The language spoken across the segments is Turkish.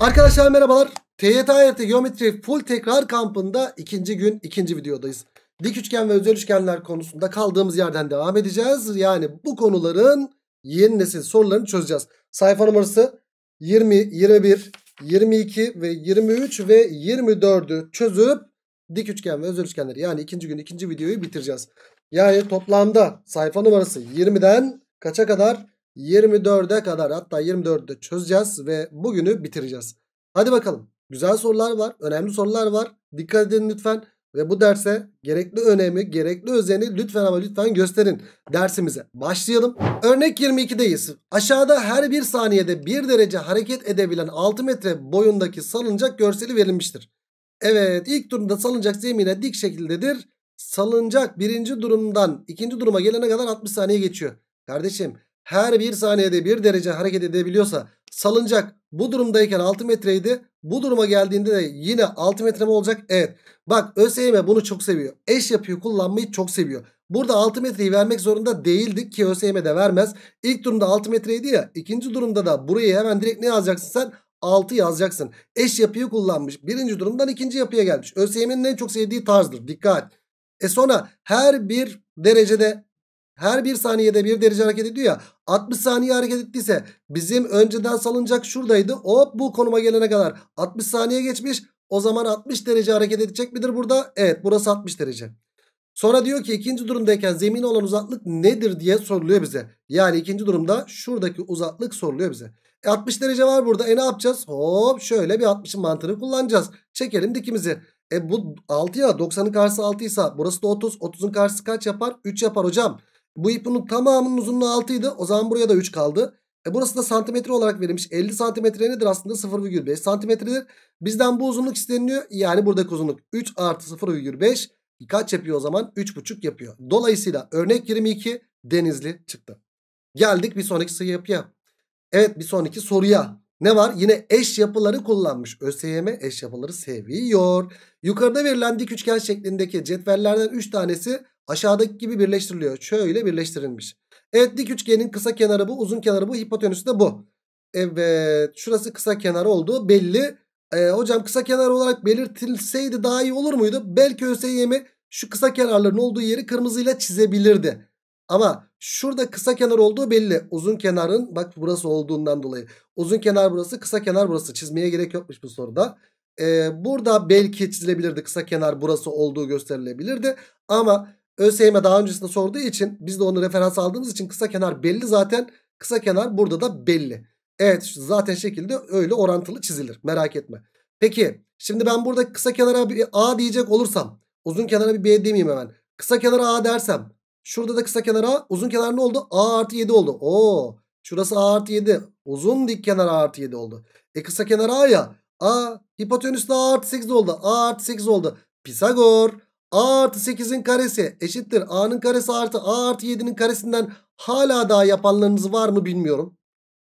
Arkadaşlar merhabalar. TYT AYT Geometri Full Tekrar Kampı'nda ikinci gün ikinci videodayız. Dik üçgen ve özel üçgenler konusunda kaldığımız yerden devam edeceğiz. Yani bu konuların yeni nesil sorularını çözeceğiz. Sayfa numarası 20, 21, 22 ve 23 ve 24'ü çözüp dik üçgen ve özel üçgenleri yani ikinci gün ikinci videoyu bitireceğiz. Yani toplamda sayfa numarası 20'den kaça kadar? 24'e kadar hatta 24'de çözeceğiz ve bugünü bitireceğiz. Hadi bakalım. Güzel sorular var. Önemli sorular var. Dikkat edin lütfen. Ve bu derse gerekli önemi, gerekli özeni lütfen ama lütfen gösterin. Dersimize başlayalım. Örnek 22'deyiz. Aşağıda her bir saniyede bir derece hareket edebilen 6 metre boyundaki salıncak görseli verilmiştir. Evet ilk durumda salıncak zemine dik şekildedir. Salıncak birinci durumdan ikinci duruma gelene kadar 60 saniye geçiyor. Kardeşim her bir saniyede bir derece hareket edebiliyorsa salıncak bu durumdayken 6 metreydi. Bu duruma geldiğinde de yine 6 metre mi olacak? Evet. Bak ÖSYM bunu çok seviyor. Eş yapıyı kullanmayı çok seviyor. Burada 6 metreyi vermek zorunda değildik ki ÖSYM de vermez. İlk durumda 6 metreydi ya. ikinci durumda da buraya hemen direkt ne yazacaksın sen? 6 yazacaksın. Eş yapıyı kullanmış. Birinci durumdan ikinci yapıya gelmiş. ÖSYM'nin en çok sevdiği tarzdır. Dikkat. E sonra her bir derecede her bir saniyede bir derece hareket ediyor ya 60 saniye hareket ettiyse bizim önceden salınacak şuradaydı hop bu konuma gelene kadar 60 saniye geçmiş o zaman 60 derece hareket edecek midir burada? Evet burası 60 derece. Sonra diyor ki ikinci durumdayken zemin olan uzaklık nedir diye soruluyor bize. Yani ikinci durumda şuradaki uzaklık soruluyor bize. E 60 derece var burada. E ne yapacağız? Hop şöyle bir 60'ın mantığını kullanacağız. Çekelim dikimizi. E bu 6 ya 90'ın karşısı 6 ise burası da 30. 30'un karşısı kaç yapar? 3 yapar hocam. Bu ipunun tamamının uzunluğu 6 idi. O zaman buraya da 3 kaldı. E burası da santimetre olarak verilmiş. 50 santimetre nedir aslında? 0,5 santimetredir. Bizden bu uzunluk isteniliyor. Yani buradaki uzunluk 3 artı 0,5 kaç yapıyor o zaman? 3,5 yapıyor. Dolayısıyla örnek 22 denizli çıktı. Geldik bir sonraki sayı yapıya. Evet bir sonraki soruya. Ne var? Yine eş yapıları kullanmış. ÖSYM eş yapıları seviyor. Yukarıda verilen dik üçgen şeklindeki cetvellerden 3 tanesi Aşağıdaki gibi birleştiriliyor. Şöyle birleştirilmiş. Evet dik üçgenin kısa kenarı bu. Uzun kenarı bu. Hipotenüsü de bu. Evet şurası kısa kenar olduğu belli. Ee, hocam kısa kenar olarak belirtilseydi daha iyi olur muydu? Belki ÖSYM şu kısa kenarların olduğu yeri kırmızıyla çizebilirdi. Ama şurada kısa kenar olduğu belli. Uzun kenarın bak burası olduğundan dolayı. Uzun kenar burası kısa kenar burası. Çizmeye gerek yokmuş bu soruda. Ee, burada belki çizilebilirdi kısa kenar burası olduğu gösterilebilirdi. Ama ÖSYM daha öncesinde sorduğu için biz de onu referans aldığımız için kısa kenar belli zaten. Kısa kenar burada da belli. Evet zaten şekilde öyle orantılı çizilir. Merak etme. Peki şimdi ben burada kısa kenara bir A diyecek olursam uzun kenara bir B demeyeyim hemen. Kısa kenara A dersem şurada da kısa kenara A uzun kenar ne oldu? A artı 7 oldu. Oo şurası A artı 7 uzun dik kenar A artı 7 oldu. E kısa kenara A ya A hipotenüs de A artı 8 oldu. A artı 8 oldu. Pisagor A artı 8'in karesi eşittir. A'nın karesi artı A artı 7'nin karesinden hala daha yapanlarınız var mı bilmiyorum.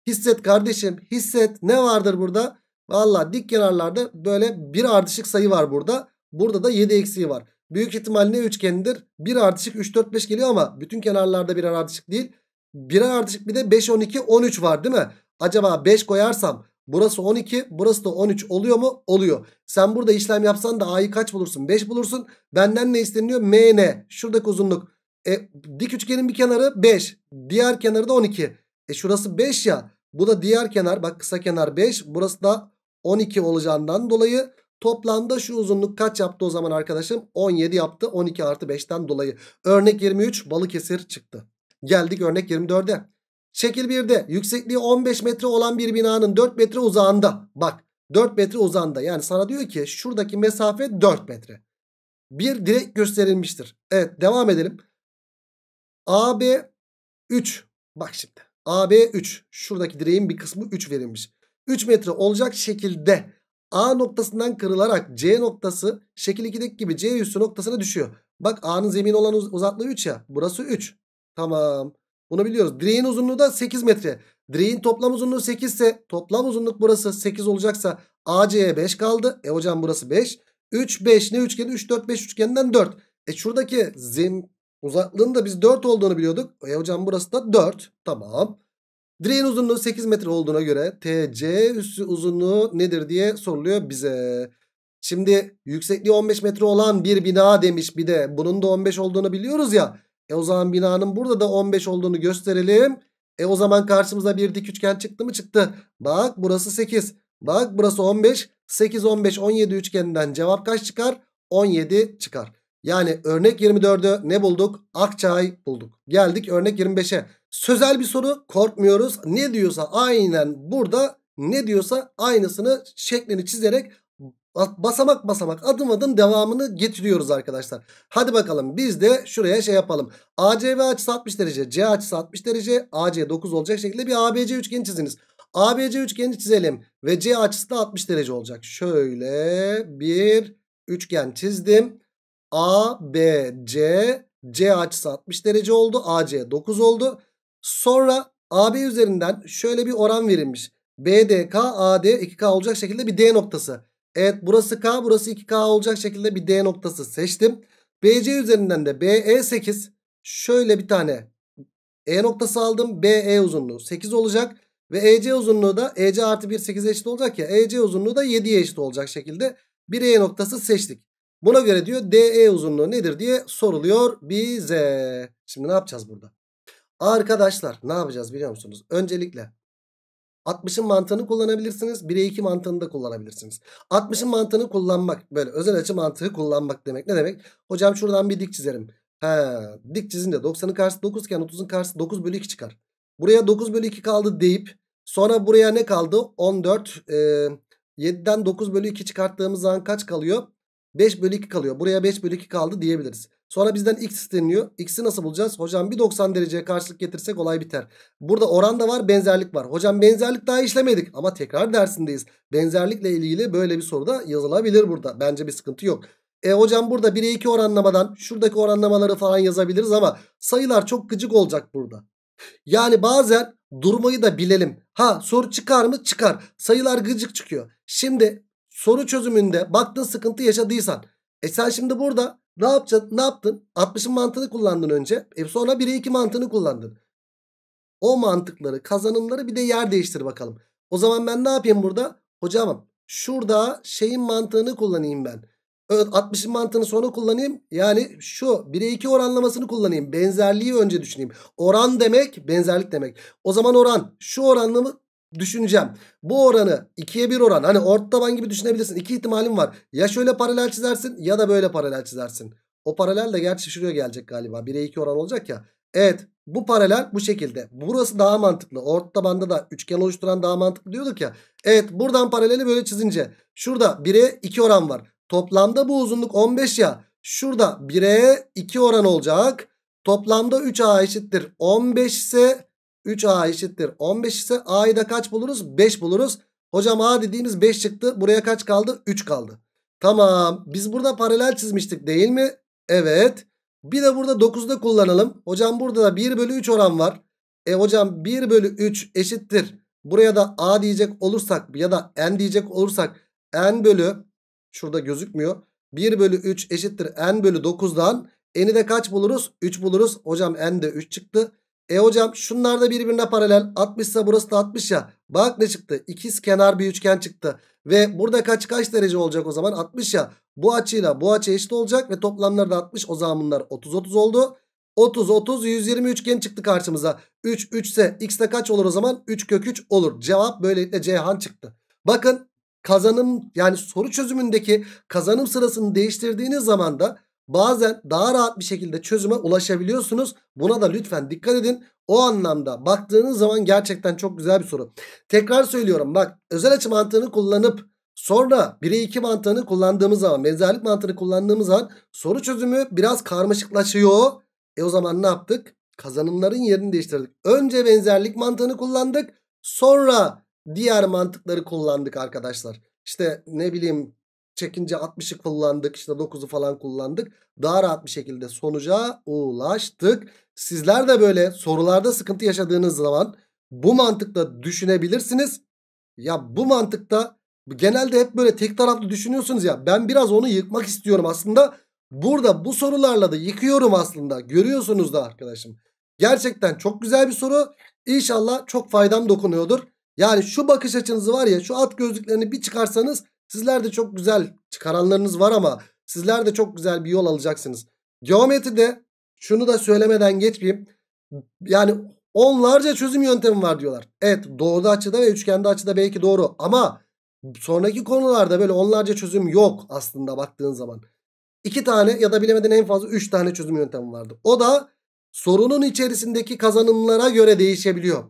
Hisset kardeşim hisset ne vardır burada? Valla dik kenarlarda böyle bir ardışık sayı var burada. Burada da 7 eksiği var. Büyük ihtimal ne üçgenidir? 1 ardışık 3 4 5 geliyor ama bütün kenarlarda birer ardışık değil. Birer ardışık bir de 5 12 13 var değil mi? Acaba 5 koyarsam Burası 12 burası da 13 oluyor mu? Oluyor. Sen burada işlem yapsan da a'yı kaç bulursun? 5 bulursun. Benden ne isteniyor? m ne? Şuradaki uzunluk. E, dik üçgenin bir kenarı 5. Diğer kenarı da 12. E şurası 5 ya. Bu da diğer kenar. Bak kısa kenar 5. Burası da 12 olacağından dolayı toplamda şu uzunluk kaç yaptı o zaman arkadaşım? 17 yaptı. 12 artı 5'ten dolayı. Örnek 23 Balıkesir çıktı. Geldik örnek 24'e. Şekil 1'de yüksekliği 15 metre olan bir binanın 4 metre uzağında. Bak 4 metre uzağında. Yani sana diyor ki şuradaki mesafe 4 metre. Bir direk gösterilmiştir. Evet devam edelim. AB 3. Bak şimdi. AB 3. Şuradaki direğin bir kısmı 3 verilmiş. 3 metre olacak şekilde A noktasından kırılarak C noktası şekil 2'deki gibi C üstü noktasına düşüyor. Bak A'nın zemin olan uz uzaklığı 3 ya. Burası 3. Tamam. Bunu biliyoruz. Direğin uzunluğu da 8 metre. Direğin toplam uzunluğu 8 ise toplam uzunluk burası 8 olacaksa AC'ye 5 kaldı. E hocam burası 5. 3 5 ne üçgeni? 3 4 5 üçgeninden 4. E şuradaki zim uzaklığın da biz 4 olduğunu biliyorduk. E hocam burası da 4. Tamam. Direğin uzunluğu 8 metre olduğuna göre TC üssü uzunluğu nedir diye soruluyor bize. Şimdi yüksekliği 15 metre olan bir bina demiş bir de bunun da 15 olduğunu biliyoruz ya. E o zaman binanın burada da 15 olduğunu gösterelim. E o zaman karşımıza bir dik üçgen çıktı mı çıktı. Bak burası 8. Bak burası 15. 8, 15, 17 üçgeninden cevap kaç çıkar? 17 çıkar. Yani örnek 24'ü ne bulduk? Akçay bulduk. Geldik örnek 25'e. Sözel bir soru korkmuyoruz. Ne diyorsa aynen burada ne diyorsa aynısını şeklini çizerek Basamak basamak adım adım devamını getiriyoruz arkadaşlar. Hadi bakalım biz de şuraya şey yapalım. ACB açısı 60 derece, C açısı 60 derece, AC 9 olacak şekilde bir ABC üçgeni çiziniz. ABC üçgeni çizelim ve C açısı da 60 derece olacak. Şöyle bir üçgen çizdim. ABC C açısı 60 derece oldu. AC 9 oldu. Sonra AB üzerinden şöyle bir oran verilmiş. BDK, AD, 2K olacak şekilde bir D noktası. Evet burası K burası 2K olacak şekilde bir D noktası seçtim. BC üzerinden de BE 8 şöyle bir tane E noktası aldım. BE uzunluğu 8 olacak. Ve EC uzunluğu da EC artı 1 8 eşit olacak ya. EC uzunluğu da 7'ye eşit olacak şekilde bir E noktası seçtik. Buna göre diyor DE uzunluğu nedir diye soruluyor bize. Şimdi ne yapacağız burada? Arkadaşlar ne yapacağız biliyor musunuz? Öncelikle 60'ın mantığını kullanabilirsiniz. 1'e 2 mantığını da kullanabilirsiniz. 60'ın mantığını kullanmak böyle özel açı mantığı kullanmak demek ne demek? Hocam şuradan bir dik çizerim. He, dik çizince 90'ın karşısı 9 iken 30'un karşısı 9 bölü 2 çıkar. Buraya 9 bölü 2 kaldı deyip sonra buraya ne kaldı? 14 e, 7'den 9 bölü 2 çıkarttığımız zaman kaç kalıyor? 5 bölü 2 kalıyor. Buraya 5 bölü 2 kaldı diyebiliriz. Sonra bizden x isteniyor. X'i nasıl bulacağız? Hocam bir 90 dereceye karşılık getirsek olay biter. Burada oran da var benzerlik var. Hocam benzerlik daha işlemedik ama tekrar dersindeyiz. Benzerlikle ilgili böyle bir soru da yazılabilir burada. Bence bir sıkıntı yok. E hocam burada 1'e 2 oranlamadan şuradaki oranlamaları falan yazabiliriz ama sayılar çok gıcık olacak burada. Yani bazen durmayı da bilelim. Ha soru çıkar mı? Çıkar. Sayılar gıcık çıkıyor. Şimdi soru çözümünde baktın sıkıntı yaşadıysan. E sen şimdi burada ne yapacaksın? Ne yaptın? 60'ın mantığını kullandın önce. E sonra 1'e 2 mantığını kullandın. O mantıkları, kazanımları bir de yer değiştir bakalım. O zaman ben ne yapayım burada? Hocam şurada şeyin mantığını kullanayım ben. Evet 60'ın mantığını sonra kullanayım. Yani şu 1'e 2 oranlamasını kullanayım. Benzerliği önce düşüneyim. Oran demek benzerlik demek. O zaman oran şu oranlamı düşüneceğim. Bu oranı 2'ye 1 oran. Hani ort taban gibi düşünebilirsin. İki ihtimalim var. Ya şöyle paralel çizersin ya da böyle paralel çizersin. O paralel de gerçi şuraya gelecek galiba. 1'e 2 oran olacak ya. Evet bu paralel bu şekilde. Burası daha mantıklı. Ort tabanda da üçgen oluşturan daha mantıklı diyorduk ya. Evet buradan paraleli böyle çizince. Şurada 1'e 2 oran var. Toplamda bu uzunluk 15 ya. Şurada 1'e 2 oran olacak. Toplamda 3A eşittir 15 ise 3A eşittir 15 ise A'yı da kaç buluruz? 5 buluruz. Hocam A dediğimiz 5 çıktı. Buraya kaç kaldı? 3 kaldı. Tamam. Biz burada paralel çizmiştik değil mi? Evet. Bir de burada 9'da kullanalım. Hocam burada da 1 bölü 3 oran var. E hocam 1 bölü 3 eşittir. Buraya da A diyecek olursak ya da N diyecek olursak N bölü şurada gözükmüyor. 1 bölü 3 eşittir N bölü 9'dan. N'i de kaç buluruz? 3 buluruz. Hocam N de 3 çıktı. E hocam şunlar da birbirine paralel. 60 ise burası da 60 ya. Bak ne çıktı? İkiz kenar bir üçgen çıktı. Ve burada kaç kaç derece olacak o zaman? 60 ya. Bu açıyla bu açı eşit olacak ve toplamları da 60. O zaman bunlar 30-30 oldu. 30 30 120 üçgen çıktı karşımıza. 3 3 ise x de kaç olur o zaman? 3 kök 3 olur. Cevap böylelikle Ceyhan çıktı. Bakın kazanım yani soru çözümündeki kazanım sırasını değiştirdiğiniz zaman da bazen daha rahat bir şekilde çözüme ulaşabiliyorsunuz. Buna da lütfen dikkat edin. O anlamda baktığınız zaman gerçekten çok güzel bir soru. Tekrar söylüyorum bak özel açı mantığını kullanıp sonra 1'e 2 mantığını kullandığımız zaman benzerlik mantığını kullandığımız zaman soru çözümü biraz karmaşıklaşıyor. E o zaman ne yaptık? Kazanımların yerini değiştirdik. Önce benzerlik mantığını kullandık. Sonra diğer mantıkları kullandık arkadaşlar. İşte ne bileyim çekince 60'ı kullandık işte 9'u falan kullandık. Daha rahat bir şekilde sonuca ulaştık. Sizler de böyle sorularda sıkıntı yaşadığınız zaman bu mantıkla düşünebilirsiniz. Ya bu mantıkta genelde hep böyle tek taraflı düşünüyorsunuz ya ben biraz onu yıkmak istiyorum aslında. Burada bu sorularla da yıkıyorum aslında görüyorsunuz da arkadaşım. Gerçekten çok güzel bir soru. İnşallah çok faydam dokunuyordur. Yani şu bakış açınızı var ya şu at gözlüklerini bir çıkarsanız Sizler de çok güzel çıkaranlarınız var ama sizler de çok güzel bir yol alacaksınız. Geometride şunu da söylemeden geçmeyeyim. Yani onlarca çözüm yöntemi var diyorlar. Evet doğru açıda ve üçgende açıda belki doğru ama sonraki konularda böyle onlarca çözüm yok aslında baktığın zaman. İki tane ya da bilemeden en fazla üç tane çözüm yöntemi vardı. O da sorunun içerisindeki kazanımlara göre değişebiliyor.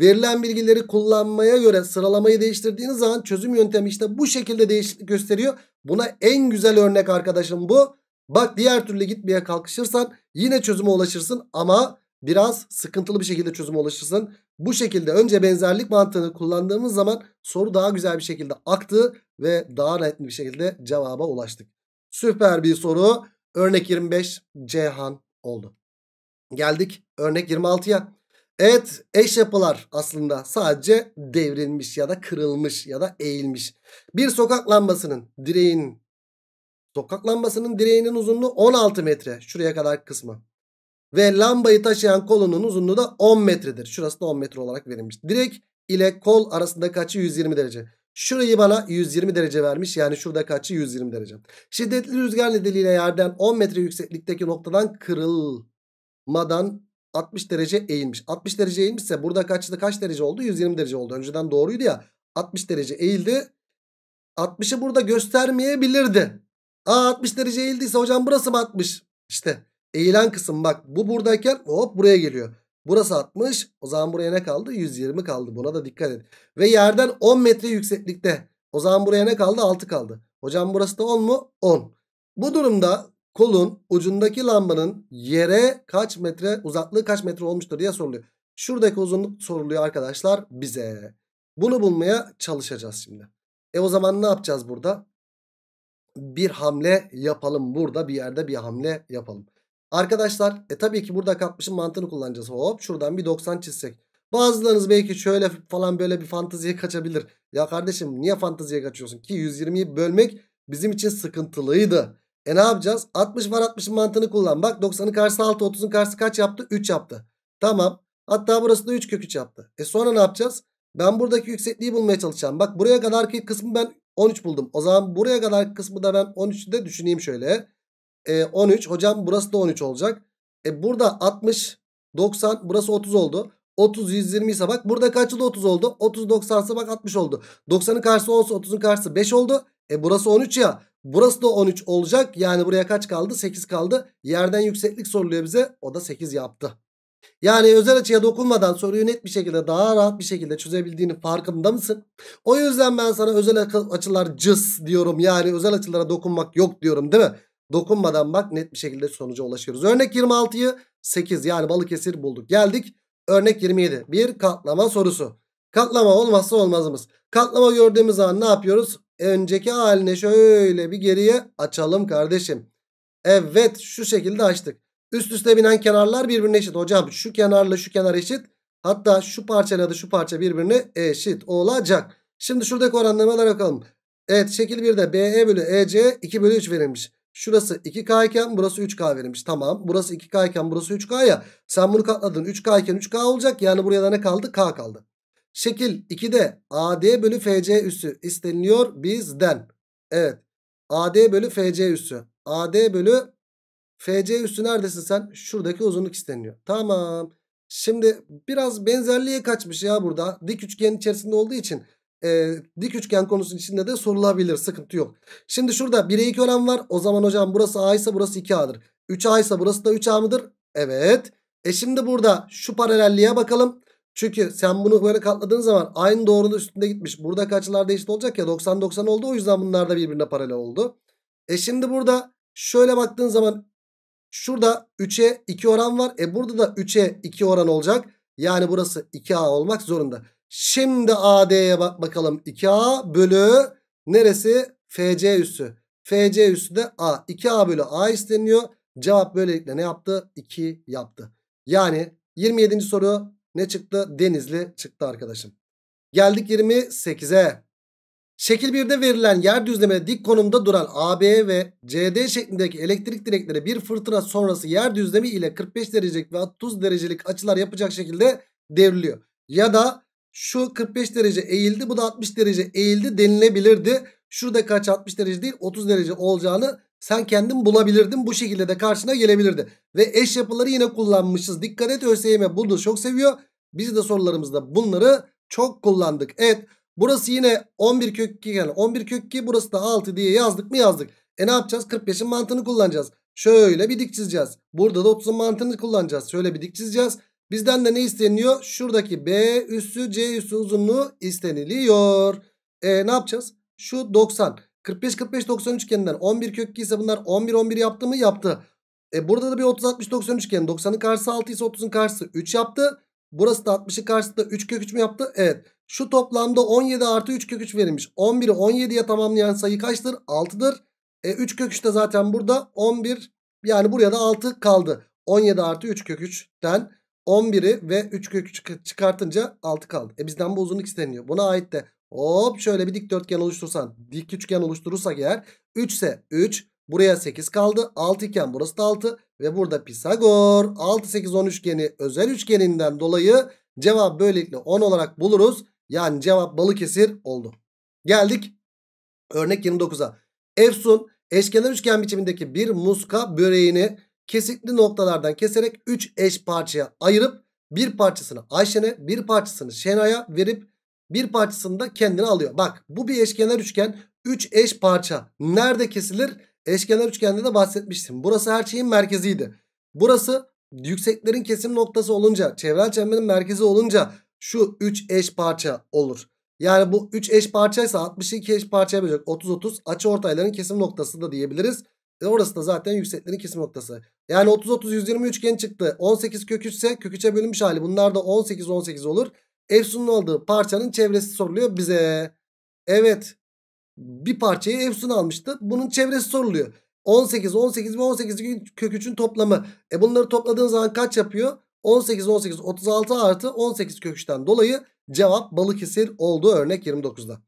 Verilen bilgileri kullanmaya göre sıralamayı değiştirdiğiniz zaman çözüm yöntemi işte bu şekilde değişiklik gösteriyor. Buna en güzel örnek arkadaşım bu. Bak diğer türlü gitmeye kalkışırsan yine çözüme ulaşırsın ama biraz sıkıntılı bir şekilde çözüme ulaşırsın. Bu şekilde önce benzerlik mantığını kullandığımız zaman soru daha güzel bir şekilde aktı ve daha net bir şekilde cevaba ulaştık. Süper bir soru. Örnek 25 Cihan oldu. Geldik örnek 26'ya. Evet eş yapılar aslında sadece devrilmiş ya da kırılmış ya da eğilmiş. Bir sokak lambasının direğin, sokak lambasının direğinin uzunluğu 16 metre. Şuraya kadar kısmı. Ve lambayı taşıyan kolunun uzunluğu da 10 metredir. Şurası da 10 metre olarak verilmiş. Direk ile kol arasındaki açı 120 derece. Şurayı bana 120 derece vermiş. Yani şurada kaçı 120 derece. Şiddetli rüzgar nedeniyle yerden 10 metre yükseklikteki noktadan kırılmadan 60 derece eğilmiş. 60 derece eğilmişse burada kaçtı kaç derece oldu? 120 derece oldu. Önceden doğruydu ya. 60 derece eğildi. 60'ı burada göstermeyebilirdi. Aa 60 derece eğildiyse hocam burası mı 60? İşte eğilen kısım bak bu buradayken hop buraya geliyor. Burası 60. O zaman buraya ne kaldı? 120 kaldı. Buna da dikkat edin. Ve yerden 10 metre yükseklikte. O zaman buraya ne kaldı? 6 kaldı. Hocam burası da 10 mu? 10. Bu durumda kolun ucundaki lambanın yere kaç metre uzaklığı kaç metre olmuştur diye soruluyor. Şuradaki uzunluk soruluyor arkadaşlar bize. Bunu bulmaya çalışacağız şimdi. E o zaman ne yapacağız burada? Bir hamle yapalım burada bir yerde bir hamle yapalım. Arkadaşlar e tabii ki burada kapmışın mantığını kullanacağız. Hop şuradan bir 90 çizsek. Bazılarınız belki şöyle falan böyle bir fanteziye kaçabilir. Ya kardeşim niye fanteziye kaçıyorsun ki 120'yi bölmek bizim için sıkıntılıydı. E ne yapacağız? 60 var 60'ın mantığını kullan. Bak 90'ın karşısı 6 30'un karşısı kaç yaptı? 3 yaptı. Tamam. Hatta burası da 3 kök 3 yaptı. E sonra ne yapacağız? Ben buradaki yüksekliği bulmaya çalışacağım. Bak buraya kadarki kısmı ben 13 buldum. O zaman buraya kadar kısmı da ben 13'ü de düşüneyim şöyle. E, 13. Hocam burası da 13 olacak. E burada 60, 90 burası 30 oldu. 30, 120 ise bak burada kaçı da 30 oldu? 30, 90 ise bak 60 oldu. 90'ın karşısı 10 30'un karşısı 5 oldu. E burası 13 ya. Burası da 13 olacak. Yani buraya kaç kaldı? 8 kaldı. Yerden yükseklik soruluyor bize. O da 8 yaptı. Yani özel açıya dokunmadan soruyu net bir şekilde daha rahat bir şekilde çözebildiğini farkında mısın? O yüzden ben sana özel açılar cız diyorum. Yani özel açılara dokunmak yok diyorum değil mi? Dokunmadan bak net bir şekilde sonuca ulaşıyoruz. Örnek 26'yı 8 yani Balıkesir bulduk. Geldik örnek 27 bir katlama sorusu. Katlama olmazsa olmazımız. Katlama gördüğümüz zaman ne yapıyoruz? önceki haline şöyle bir geriye açalım kardeşim. Evet şu şekilde açtık. Üst üste binen kenarlar birbirine eşit. Hocam şu kenarla şu kenar eşit. Hatta şu parçayla da şu parça birbirine eşit olacak. Şimdi şuradaki oranlamalara bakalım. Evet şekil 1'de BE bölü EC 2 bölü 3 verilmiş. Şurası 2K iken burası 3K verilmiş. Tamam burası 2K iken burası 3K ya. Sen bunu katladın 3K iken 3K olacak. Yani buraya da ne kaldı? K kaldı. Şekil 2'de AD bölü FC üssü isteniliyor bizden. Evet. AD bölü FC üssü. AD bölü FC üssü neredesin sen? Şuradaki uzunluk isteniliyor. Tamam. Şimdi biraz benzerliğe kaçmış ya burada. Dik üçgen içerisinde olduğu için e, dik üçgen konusunun içinde de sorulabilir. Sıkıntı yok. Şimdi şurada 1'e 2 oran var. O zaman hocam burası A ise burası 2A'dır. 3A ise burası da 3A mıdır? Evet. E şimdi burada şu paralelliğe bakalım. Çünkü sen bunu böyle katladığın zaman aynı doğrunun üstünde gitmiş. Burada açılar değişik olacak ya 90-90 oldu o yüzden bunlar da birbirine paralel oldu. E şimdi burada şöyle baktığın zaman şurada 3'e 2 oran var. E burada da 3'e 2 oran olacak. Yani burası 2A olmak zorunda. Şimdi AD'ye bak bakalım. 2A bölü neresi? FC üssü. FC üssü de A. 2A bölü A isteniyor. Cevap böylelikle ne yaptı? 2 yaptı. Yani 27. soru ne çıktı? Denizli çıktı arkadaşım. Geldik 28'e. Şekil 1'de verilen yer düzlemine dik konumda duran AB ve CD şeklindeki elektrik direkleri bir fırtına sonrası yer düzlemi ile 45 derecelik ve 30 derecelik açılar yapacak şekilde devriliyor. Ya da şu 45 derece eğildi bu da 60 derece eğildi denilebilirdi. Şurada kaç 60 derece değil 30 derece olacağını sen kendin bulabilirdin bu şekilde de karşına gelebilirdi. Ve eş yapıları yine kullanmışız. Dikkat et ÖSYM bunu çok seviyor. Biz de sorularımızda bunları çok kullandık. Evet burası yine 11 kök 2 yani 11 kök 2 burası da 6 diye yazdık mı yazdık. E ne yapacağız 45'in mantığını kullanacağız. Şöyle bir dik çizeceğiz. Burada da 30'un mantığını kullanacağız. Şöyle bir dik çizeceğiz. Bizden de ne isteniyor? Şuradaki B üssü C üssü uzunluğu isteniliyor. E ne yapacağız? Şu 90. 45 45 90 üçgeninden 11 kök kökü ise bunlar 11 11 yaptı mı? Yaptı. E burada da bir 30 60 90 üçgeni. 90'ın karşısı 6 ise 30'un karşısı 3 yaptı. Burası da 60'ın karşısı da 3 kök 3 mü yaptı? Evet. Şu toplamda 17 artı 3 kök 3 verilmiş. 11'i 17'ye tamamlayan sayı kaçtır? 6'dır. E 3 kök 3 de zaten burada 11 yani buraya da 6 kaldı. 17 artı 3 kök 3'ten 11'i ve 3 kök 3 çıkartınca 6 kaldı. E bizden bu uzunluk isteniyor. Buna ait de Hop şöyle bir dikdörtgen oluştursan dik üçgen oluşturursak eğer 3 ise 3 buraya 8 kaldı 6 iken burası da 6 ve burada Pisagor 6 8 10 üçgeni özel üçgeninden dolayı cevap böylelikle 10 olarak buluruz. Yani cevap Balıkesir oldu. Geldik örnek 29'a. Efsun eşkenar üçgen biçimindeki bir muska böreğini kesikli noktalardan keserek 3 eş parçaya ayırıp bir parçasını Ayşen'e bir parçasını Şenay'a verip bir parçasını da kendine alıyor. Bak bu bir eşkenar üçgen. 3 eş parça. Nerede kesilir? Eşkenar üçgende de bahsetmiştim. Burası her şeyin merkeziydi. Burası yükseklerin kesim noktası olunca, çevrel çemberin merkezi olunca şu 3 eş parça olur. Yani bu 3 eş parçaysa 62 eş parçaya bölecek. 30 30 açı ortayların kesim noktası da diyebiliriz. E orası da zaten yükseklerin kesim noktası. Yani 30 30 120 üçgen çıktı. 18 kök 3 ise kök bölünmüş hali. Bunlar da 18 18 olur. Efsun'un aldığı parçanın çevresi soruluyor bize. Evet bir parçayı Efsun almıştı. Bunun çevresi soruluyor. 18, 18 ve 18 kök 3'ün toplamı. E bunları topladığın zaman kaç yapıyor? 18, 18, 36 artı 18 kök dolayı cevap Balıkesir oldu örnek 29'da.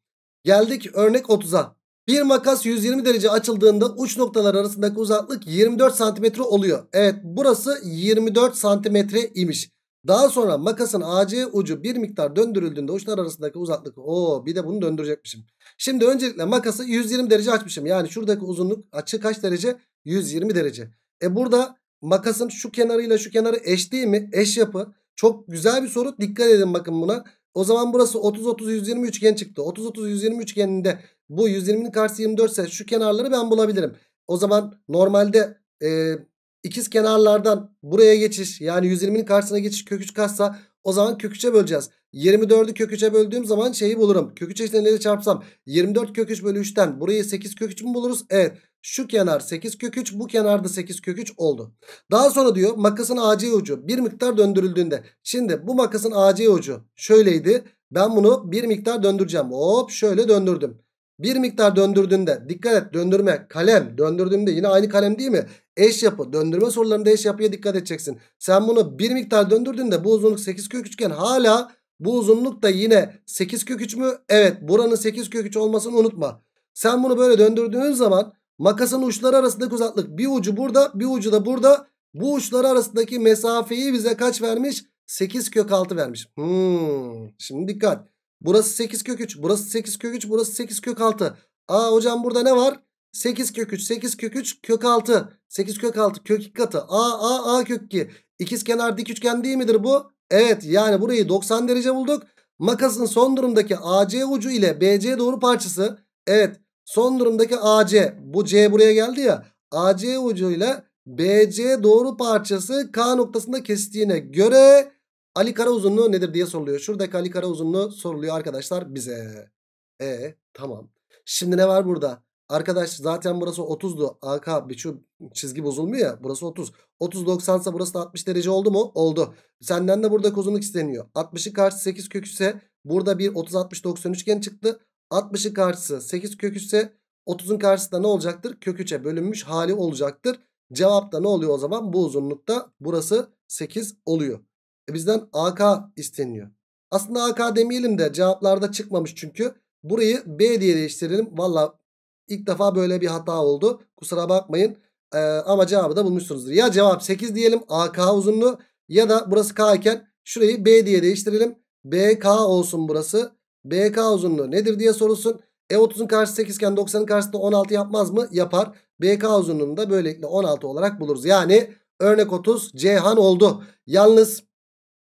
Geldik örnek 30'a. Bir makas 120 derece açıldığında uç noktalar arasındaki uzaklık 24 santimetre oluyor. Evet burası 24 santimetre imiş. Daha sonra makasın AC ucu bir miktar döndürüldüğünde uçlar arasındaki uzaklık. o bir de bunu döndürecekmişim. Şimdi öncelikle makası 120 derece açmışım. Yani şuradaki uzunluk açı kaç derece? 120 derece. E burada makasın şu kenarıyla şu kenarı eş değil mi? Eş yapı. Çok güzel bir soru. Dikkat edin bakın buna. O zaman burası 30-30-120 üçgen çıktı. 30-30-120 üçgeninde bu 120'nin karşısı 24 ise şu kenarları ben bulabilirim. O zaman normalde e, İkiz kenarlardan buraya geçiş yani 120'nin karşısına geçiş kök 3 kaçsa o zaman kök 3'e böleceğiz. 24'ü kök 3'e böldüğüm zaman şeyi bulurum. Kök 3'e neleri çarpsam 24 kök 3 bölü 3'ten burayı 8 kök 3 mü buluruz? Evet. Şu kenar 8 kök 3 bu kenarda 8 kök 3 oldu. Daha sonra diyor makasın AC ucu bir miktar döndürüldüğünde. Şimdi bu makasın AC ucu şöyleydi. Ben bunu bir miktar döndüreceğim. Hop şöyle döndürdüm. Bir miktar döndürdüğünde dikkat et döndürme kalem döndürdüğünde yine aynı kalem değil mi? Eş yapı döndürme sorularında eş yapıya dikkat edeceksin. Sen bunu bir miktar döndürdüğünde bu uzunluk 8 kök üçgen hala bu uzunluk da yine 8 kök 3 mü? Evet buranın 8 kök 3 olmasını unutma. Sen bunu böyle döndürdüğün zaman makasın uçları arasındaki uzaklık bir ucu burada bir ucu da burada. Bu uçları arasındaki mesafeyi bize kaç vermiş? 8 kök 6 vermiş. Hmm, şimdi dikkat. Burası 8 kök 3. Burası 8 kök 3. Burası 8 kök 6. Aa hocam burada ne var? 8 kök 3. 8 kök 3 kök 6. 8 kök 6 kök 2 katı. A A A kök 2. İkiz kenar dik üçgen değil midir bu? Evet yani burayı 90 derece bulduk. Makasın son durumdaki AC ucu ile BC doğru parçası. Evet son durumdaki AC. Bu C buraya geldi ya. AC ucu ile BC doğru parçası K noktasında kestiğine göre Ali kara uzunluğu nedir diye soruluyor. Şuradaki Ali kara uzunluğu soruluyor arkadaşlar bize. E tamam. Şimdi ne var burada? Arkadaş zaten burası 30'du. AK bir şu çizgi bozulmuyor ya. Burası 30. 30 90 ise burası da 60 derece oldu mu? Oldu. Senden de burada uzunluk isteniyor. 60'ı karşı 8 kök ise burada bir 30 60 90 üçgen çıktı. 60'ı karşısı 8 kök ise 30'un karşısında ne olacaktır? Kök 3'e bölünmüş hali olacaktır. Cevap da ne oluyor o zaman? Bu uzunlukta burası 8 oluyor. E bizden AK isteniyor. Aslında AK demeyelim de cevaplarda çıkmamış çünkü. Burayı B diye değiştirelim. Valla ilk defa böyle bir hata oldu. Kusura bakmayın. Ee, ama cevabı da bulmuşsunuzdur. Ya cevap 8 diyelim AK uzunluğu ya da burası K iken şurayı B diye değiştirelim. BK olsun burası. BK uzunluğu nedir diye sorulsun. E30'un karşısı 8 iken 90'ın karşısında 16 yapmaz mı? Yapar. BK uzunluğunu da böylelikle 16 olarak buluruz. Yani örnek 30 Ceyhan oldu. Yalnız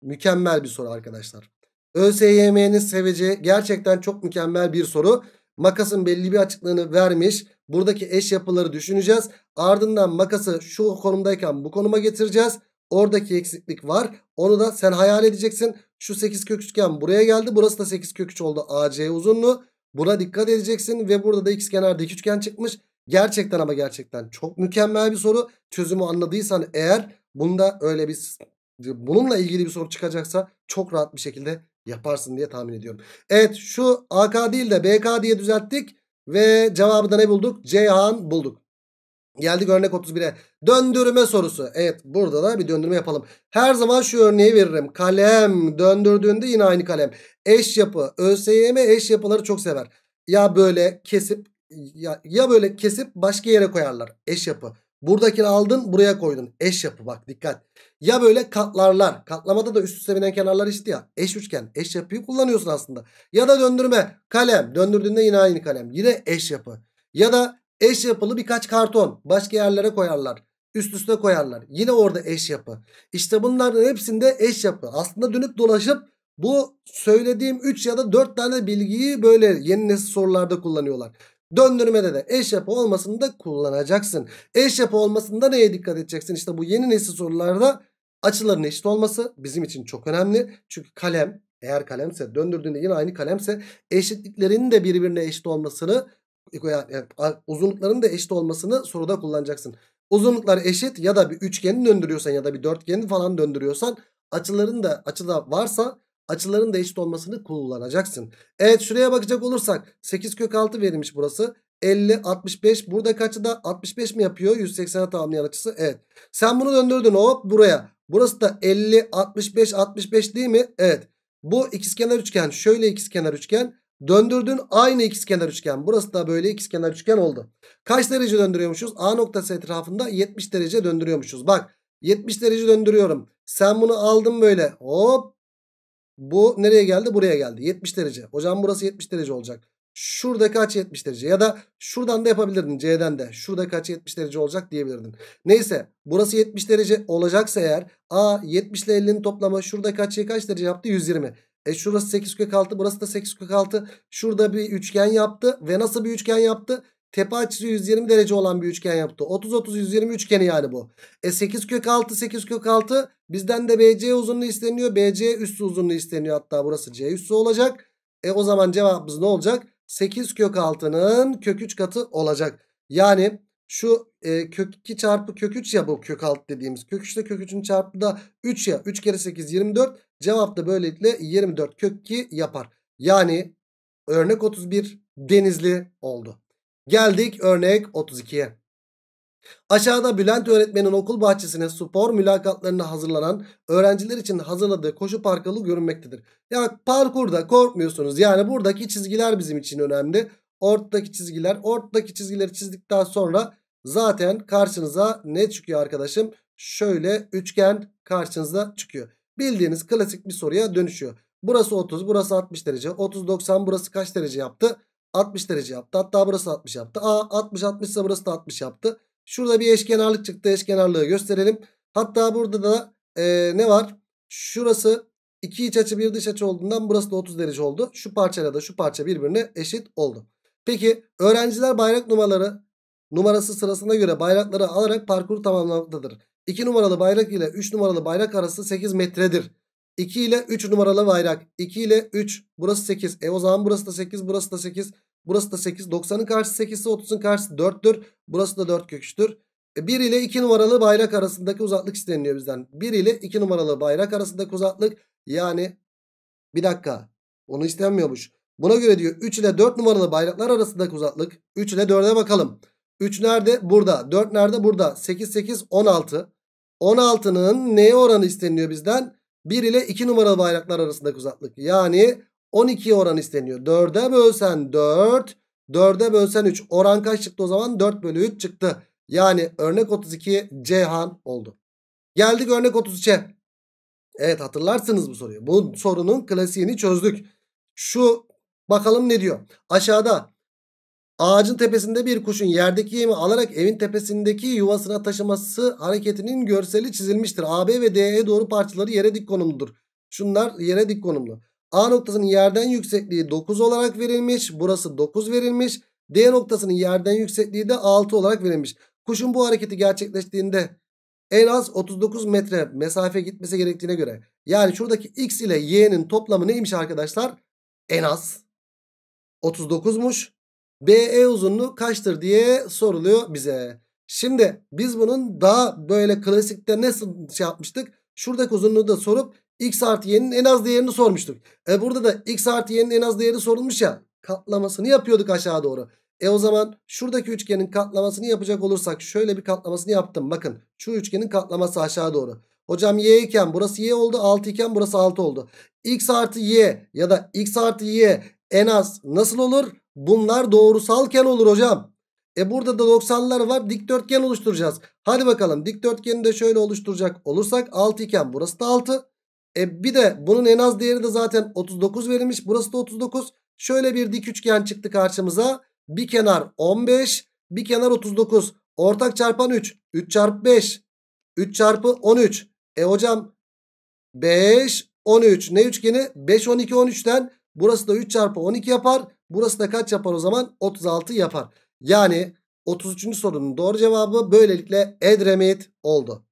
Mükemmel bir soru arkadaşlar. ÖSYM'nin seveceği gerçekten çok mükemmel bir soru. Makasın belli bir açıklığını vermiş. Buradaki eş yapıları düşüneceğiz. Ardından makası şu konumdayken bu konuma getireceğiz. Oradaki eksiklik var. Onu da sen hayal edeceksin. Şu 8 kök üçgen buraya geldi. Burası da 8 kök 3 oldu. AC uzunluğu. Buna dikkat edeceksin. Ve burada da x kenarda dik üçgen çıkmış. Gerçekten ama gerçekten çok mükemmel bir soru. Çözümü anladıysan eğer bunda öyle bir bununla ilgili bir soru çıkacaksa çok rahat bir şekilde yaparsın diye tahmin ediyorum. Evet şu AK değil de BK diye düzelttik ve cevabı da ne bulduk? Ceyhan bulduk. Geldik örnek 31'e. Döndürme sorusu. Evet burada da bir döndürme yapalım. Her zaman şu örneği veririm. Kalem döndürdüğünde yine aynı kalem. Eş yapı. ÖSYM eş yapıları çok sever. Ya böyle kesip ya, ya böyle kesip başka yere koyarlar. Eş yapı. Buradakini aldın buraya koydun. Eş yapı bak dikkat. Ya böyle katlarlar. Katlamada da üst üste binen kenarlar işte ya. Eş üçgen. Eş yapıyı kullanıyorsun aslında. Ya da döndürme. Kalem. Döndürdüğünde yine aynı kalem. Yine eş yapı. Ya da eş yapılı birkaç karton. Başka yerlere koyarlar. Üst üste koyarlar. Yine orada eş yapı. İşte bunların hepsinde eş yapı. Aslında dönüp dolaşıp bu söylediğim 3 ya da 4 tane bilgiyi böyle yeni nesil sorularda kullanıyorlar. Döndürmede de eş yapı olmasını da kullanacaksın. Eş yapı olmasında neye dikkat edeceksin? İşte bu yeni nesil sorularda açıların eşit olması bizim için çok önemli. Çünkü kalem eğer kalemse döndürdüğünde yine aynı kalemse eşitliklerin de birbirine eşit olmasını e, uzunlukların da eşit olmasını soruda kullanacaksın. Uzunluklar eşit ya da bir üçgeni döndürüyorsan ya da bir dörtgeni falan döndürüyorsan açıların da açıda varsa Açıların da eşit olmasını kullanacaksın. Evet şuraya bakacak olursak 8 kök 6 verilmiş burası. 50, 65. Burada kaçı da 65 mi yapıyor? 180'e tamamlayan açısı. Evet. Sen bunu döndürdün hop buraya. Burası da 50, 65, 65 değil mi? Evet. Bu ikizkenar üçgen. Şöyle ikizkenar üçgen. Döndürdün aynı ikizkenar üçgen. Burası da böyle ikizkenar üçgen oldu. Kaç derece döndürüyormuşuz? A noktası etrafında 70 derece döndürüyormuşuz. Bak 70 derece döndürüyorum. Sen bunu aldın böyle. Hop bu nereye geldi? Buraya geldi. 70 derece. Hocam burası 70 derece olacak. Şurada kaç 70 derece ya da şuradan da yapabilirdin C'den de. Şurada kaç 70 derece olacak diyebilirdin. Neyse burası 70 derece olacaksa eğer A 70 ile 50'nin toplamı şurada kaç kaç derece yaptı 120. E şurası 8 kök 6 burası da 8 kök 6. Şurada bir üçgen yaptı ve nasıl bir üçgen yaptı? Tepe açısı 120 derece olan bir üçgen yaptı. 30-30-120 üçgeni yani bu. E 8 kök 6 8 kök 6 bizden de BC uzunluğu isteniyor. BC üstü uzunluğu isteniyor. Hatta burası C üstü olacak. E o zaman cevabımız ne olacak? 8 kök 6'nın kök 3 katı olacak. Yani şu e, kök 2 çarpı kök 3 ya bu kök 6 dediğimiz. Kök 3 ile kök 3'ün çarpı da 3 ya. 3 kere 8 24. Cevap da böylelikle 24 kök 2 yapar. Yani örnek 31 denizli oldu. Geldik örnek 32'ye. Aşağıda Bülent öğretmenin okul bahçesine spor mülakatlarına hazırlanan öğrenciler için hazırladığı koşu parkalı görünmektedir. Ya parkurda korkmuyorsunuz. Yani buradaki çizgiler bizim için önemli. Ortadaki çizgiler. Ortadaki çizgileri çizdikten sonra zaten karşınıza ne çıkıyor arkadaşım? Şöyle üçgen karşınıza çıkıyor. Bildiğiniz klasik bir soruya dönüşüyor. Burası 30, burası 60 derece. 30, 90, burası kaç derece yaptı? 60 derece yaptı. Hatta burası 60 yaptı. A 60 60 ise burası da 60 yaptı. Şurada bir eşkenarlık çıktı. Eşkenarlığı gösterelim. Hatta burada da e, ne var? Şurası iki iç açı bir dış açı olduğundan burası da 30 derece oldu. Şu parçayla da şu parça birbirine eşit oldu. Peki öğrenciler bayrak numaraları numarası sırasına göre bayrakları alarak parkuru tamamlamaktadır. 2 numaralı bayrak ile 3 numaralı bayrak arası 8 metredir. 2 ile 3 numaralı bayrak. 2 ile 3 burası 8. E o zaman burası da 8 burası da 8. Burası da 8. 90'ın karşısı 8 30'un karşısı 4'tür. Burası da 4 köküçtür. 1 e, ile 2 numaralı bayrak arasındaki uzaklık isteniliyor bizden. 1 ile 2 numaralı bayrak arasındaki uzaklık yani bir dakika onu istenmiyormuş. Buna göre diyor 3 ile 4 numaralı bayraklar arasındaki uzaklık 3 ile 4'e bakalım. 3 nerede? Burada. 4 nerede? Burada. 8 8 16. 16'nın neye oranı isteniliyor bizden? 1 ile 2 numaralı bayraklar arasındaki uzaklık. Yani 12 oran isteniyor. 4'e bölsen 4. 4'e bölsen 3. Oran kaç çıktı o zaman? 4 bölü 3 çıktı. Yani örnek 32 Cihan oldu. Geldik örnek 33'e. Evet hatırlarsınız bu soruyu. Bu sorunun klasiğini çözdük. Şu bakalım ne diyor. Aşağıda ağacın tepesinde bir kuşun yerdeki yemi alarak evin tepesindeki yuvasına taşıması hareketinin görseli çizilmiştir. AB ve DE doğru parçaları yere dik konumludur. Şunlar yere dik konumlu. A noktasının yerden yüksekliği 9 olarak verilmiş. Burası 9 verilmiş. D noktasının yerden yüksekliği de 6 olarak verilmiş. Kuşun bu hareketi gerçekleştiğinde en az 39 metre mesafe gitmesi gerektiğine göre. Yani şuradaki x ile y'nin toplamı neymiş arkadaşlar? En az 39'muş. BE uzunluğu kaçtır diye soruluyor bize. Şimdi biz bunun daha böyle klasikte nasıl şey yapmıştık? Şuradaki uzunluğu da sorup x artı y'nin en az değerini sormuştuk. E burada da x artı y'nin en az değeri sorulmuş ya. Katlamasını yapıyorduk aşağı doğru. E o zaman şuradaki üçgenin katlamasını yapacak olursak şöyle bir katlamasını yaptım. Bakın şu üçgenin katlaması aşağı doğru. Hocam y iken burası y oldu 6 iken burası 6 oldu. x artı y ya da x artı y en az nasıl olur? Bunlar doğrusalken olur hocam. E burada da 90'lar var dikdörtgen oluşturacağız. Hadi bakalım dikdörtgeni de şöyle oluşturacak olursak 6 iken burası da 6. E bir de bunun en az değeri de zaten 39 verilmiş. Burası da 39. Şöyle bir dik üçgen çıktı karşımıza. Bir kenar 15, bir kenar 39. Ortak çarpan 3. 3 çarpı 5. 3 çarpı 13. E hocam 5, 13. Ne üçgeni? 5, 12, 13'ten. Burası da 3 çarpı 12 yapar. Burası da kaç yapar o zaman? 36 yapar. Yani 33. sorunun doğru cevabı böylelikle Edremit oldu.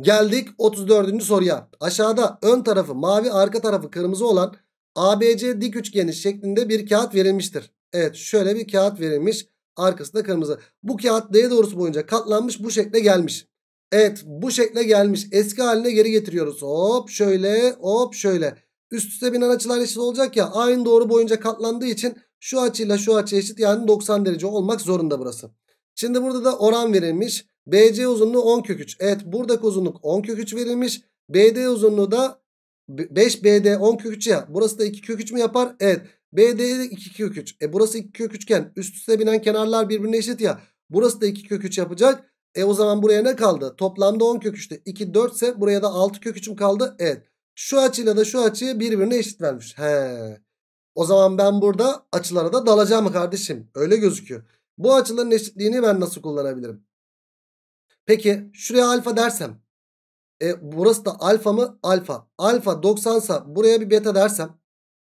Geldik 34. soruya. Aşağıda ön tarafı mavi arka tarafı kırmızı olan ABC dik üçgeni şeklinde bir kağıt verilmiştir. Evet şöyle bir kağıt verilmiş. Arkası da kırmızı. Bu kağıt D doğrusu boyunca katlanmış bu şekle gelmiş. Evet bu şekle gelmiş. Eski haline geri getiriyoruz. Hop şöyle hop şöyle. Üst üste binen açılar eşit olacak ya. Aynı doğru boyunca katlandığı için şu açıyla şu açı eşit yani 90 derece olmak zorunda burası. Şimdi burada da oran verilmiş. BC uzunluğu 10 kök 3. Evet buradaki uzunluk 10 kök 3 verilmiş. BD uzunluğu da 5 BD 10 kök 3 ya. Burası da 2 kök 3 mü yapar? Evet. BD'de 2 kök 3. E burası 2 kök 3 üst üste binen kenarlar birbirine eşit ya. Burası da 2 kök 3 yapacak. E o zaman buraya ne kaldı? Toplamda 10 kök 3'te 2 4 ise buraya da 6 kök 3'üm kaldı. Evet. Şu açıyla da şu açıyı birbirine eşit vermiş. He. O zaman ben burada açılara da dalacağım kardeşim. Öyle gözüküyor. Bu açıların eşitliğini ben nasıl kullanabilirim? Peki şuraya alfa dersem. E, burası da alfa mı? Alfa. Alfa 90 sa buraya bir beta dersem.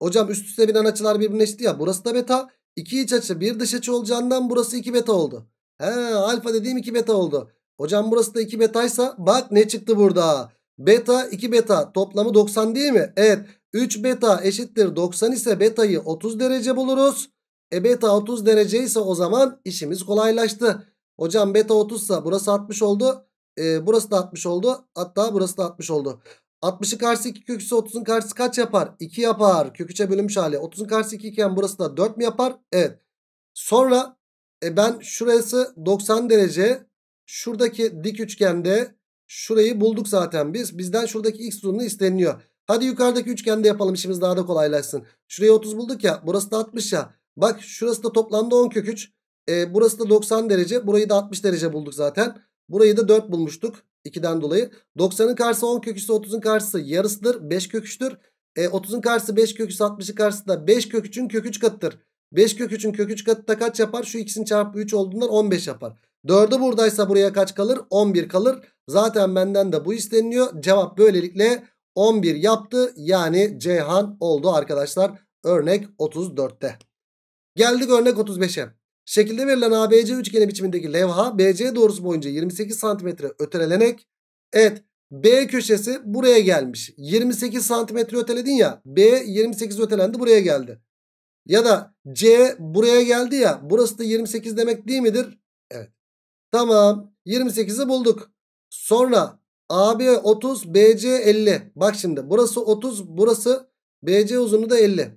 Hocam üst üste binen açılar birbirleşti ya. Burası da beta. İki iç açı bir dış açı olacağından burası 2 beta oldu. He alfa dediğim 2 beta oldu. Hocam burası da 2 betaysa bak ne çıktı burada. Beta 2 beta toplamı 90 değil mi? Evet 3 beta eşittir 90 ise betayı 30 derece buluruz. E beta 30 derece ise o zaman işimiz kolaylaştı. Hocam beta 30 sa burası 60 oldu. E, burası da 60 oldu. Hatta burası da 60 oldu. 60'ı karşısı 2 köküse 30'un karşısı kaç yapar? 2 yapar. Kök 3'e bölünmüş hali. 30'un karşısı 2 iken burası da 4 mi yapar? Evet. Sonra e, ben şurası 90 derece. Şuradaki dik üçgende şurayı bulduk zaten biz. Bizden şuradaki x uzunluğu isteniliyor. Hadi yukarıdaki üçgende yapalım işimiz daha da kolaylaşsın. Şurayı 30 bulduk ya. Burası da 60 ya. Bak şurası da toplamda 10 kök 3. E, burası da 90 derece. Burayı da 60 derece bulduk zaten. Burayı da 4 bulmuştuk. 2'den dolayı. 90'ın karşısı 10 köküsü 30'un karşısı yarısıdır. 5 köküçtür. E, 30'un karşısı 5 köküsü 60'ın karşısı da 5 köküçün köküç katıdır. 5 köküçün köküç katı da kaç yapar? Şu ikisinin çarpı 3 olduğundan 15 yapar. 4'ü buradaysa buraya kaç kalır? 11 kalır. Zaten benden de bu isteniliyor. Cevap böylelikle 11 yaptı. Yani Ceyhan oldu arkadaşlar. Örnek 34'te. Geldik örnek 35'e. Şekilde verilen ABC üçgeni biçimindeki levha BC doğrusu boyunca 28 cm ötelenerek evet B köşesi buraya gelmiş. 28 cm öteledin ya B 28 ötelendi buraya geldi. Ya da C buraya geldi ya burası da 28 demek değil midir? Evet. Tamam 28'i bulduk. Sonra AB 30 BC 50. Bak şimdi burası 30 burası BC uzunluğu da 50.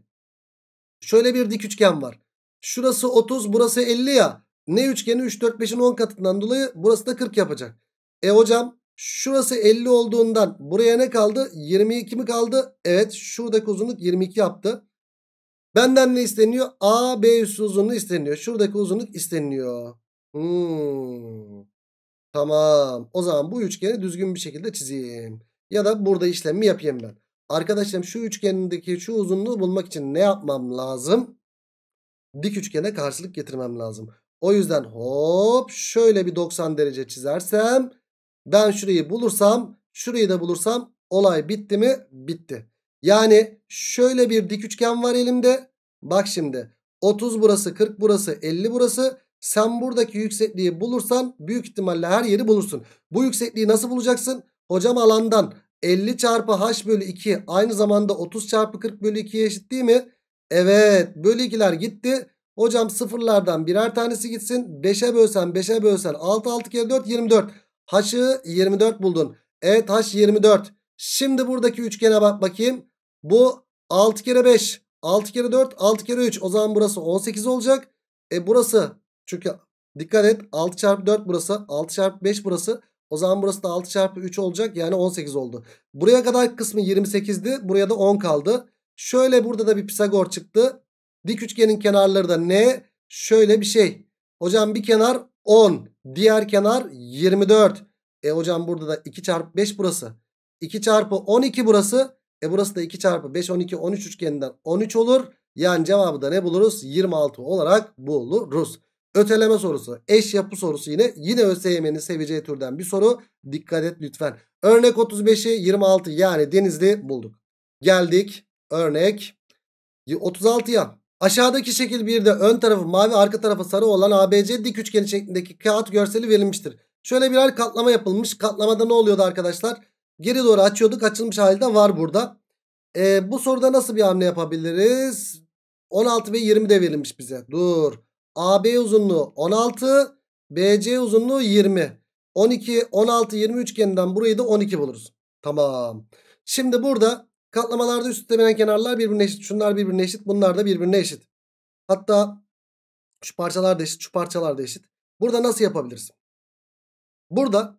Şöyle bir dik üçgen var. Şurası 30 burası 50 ya. Ne üçgeni 3 4 5'in 10 katından dolayı burası da 40 yapacak. E hocam şurası 50 olduğundan buraya ne kaldı? 22 mi kaldı? Evet şuradaki uzunluk 22 yaptı. Benden ne isteniyor? A B üssü uzunluğu isteniyor. Şuradaki uzunluk isteniyor. Hmm. Tamam. O zaman bu üçgeni düzgün bir şekilde çizeyim. Ya da burada işlemi yapayım ben. Arkadaşlarım şu üçgenindeki şu uzunluğu bulmak için ne yapmam lazım? dik üçgene karşılık getirmem lazım. O yüzden hop şöyle bir 90 derece çizersem ben şurayı bulursam şurayı da bulursam olay bitti mi? Bitti. Yani şöyle bir dik üçgen var elimde. Bak şimdi 30 burası 40 burası 50 burası. Sen buradaki yüksekliği bulursan büyük ihtimalle her yeri bulursun. Bu yüksekliği nasıl bulacaksın? Hocam alandan 50 çarpı h bölü 2 aynı zamanda 30 çarpı 40 bölü 2'ye eşit değil mi? Evet bölgeler gitti. Hocam sıfırlardan birer tanesi gitsin. 5'e bölsen 5'e bölsen 6 6 kere 4 24. H'ı 24 buldun. Evet H 24. Şimdi buradaki üçgene bak bakayım. Bu 6 kere 5. 6 kere 4 6 kere 3. O zaman burası 18 olacak. E burası çünkü dikkat et 6 çarpı 4 burası 6 çarpı 5 burası. O zaman burası da 6 çarpı 3 olacak yani 18 oldu. Buraya kadar kısmı 28'di. Buraya da 10 kaldı. Şöyle burada da bir Pisagor çıktı. Dik üçgenin kenarları da ne? Şöyle bir şey. Hocam bir kenar 10. Diğer kenar 24. E hocam burada da 2 çarpı 5 burası. 2 çarpı 12 burası. E burası da 2 çarpı 5 12 13 üçgeninden 13 olur. Yani cevabı da ne buluruz? 26 olarak buluruz. Öteleme sorusu, eş yapı sorusu yine yine ÖSYM'nin seveceği türden bir soru. Dikkat et lütfen. Örnek 35'i 26 yani Denizli bulduk. Geldik Örnek 36'ya. Aşağıdaki şekil 1'de ön tarafı mavi arka tarafı sarı olan ABC dik üçgeni şeklindeki kağıt görseli verilmiştir. Şöyle birer katlama yapılmış. Katlamada ne oluyordu arkadaşlar? Geri doğru açıyorduk. Açılmış halde var burada. Ee, bu soruda nasıl bir hamle yapabiliriz? 16 ve 20 de verilmiş bize. Dur. AB uzunluğu 16. BC uzunluğu 20. 12, 16, 20 üçgeninden burayı da 12 buluruz. Tamam. Şimdi burada Katlamalarda üstlemelen kenarlar birbirine eşit. Şunlar birbirine eşit. Bunlar da birbirine eşit. Hatta şu parçalar da eşit. Şu parçalar da eşit. Burada nasıl yapabiliriz? Burada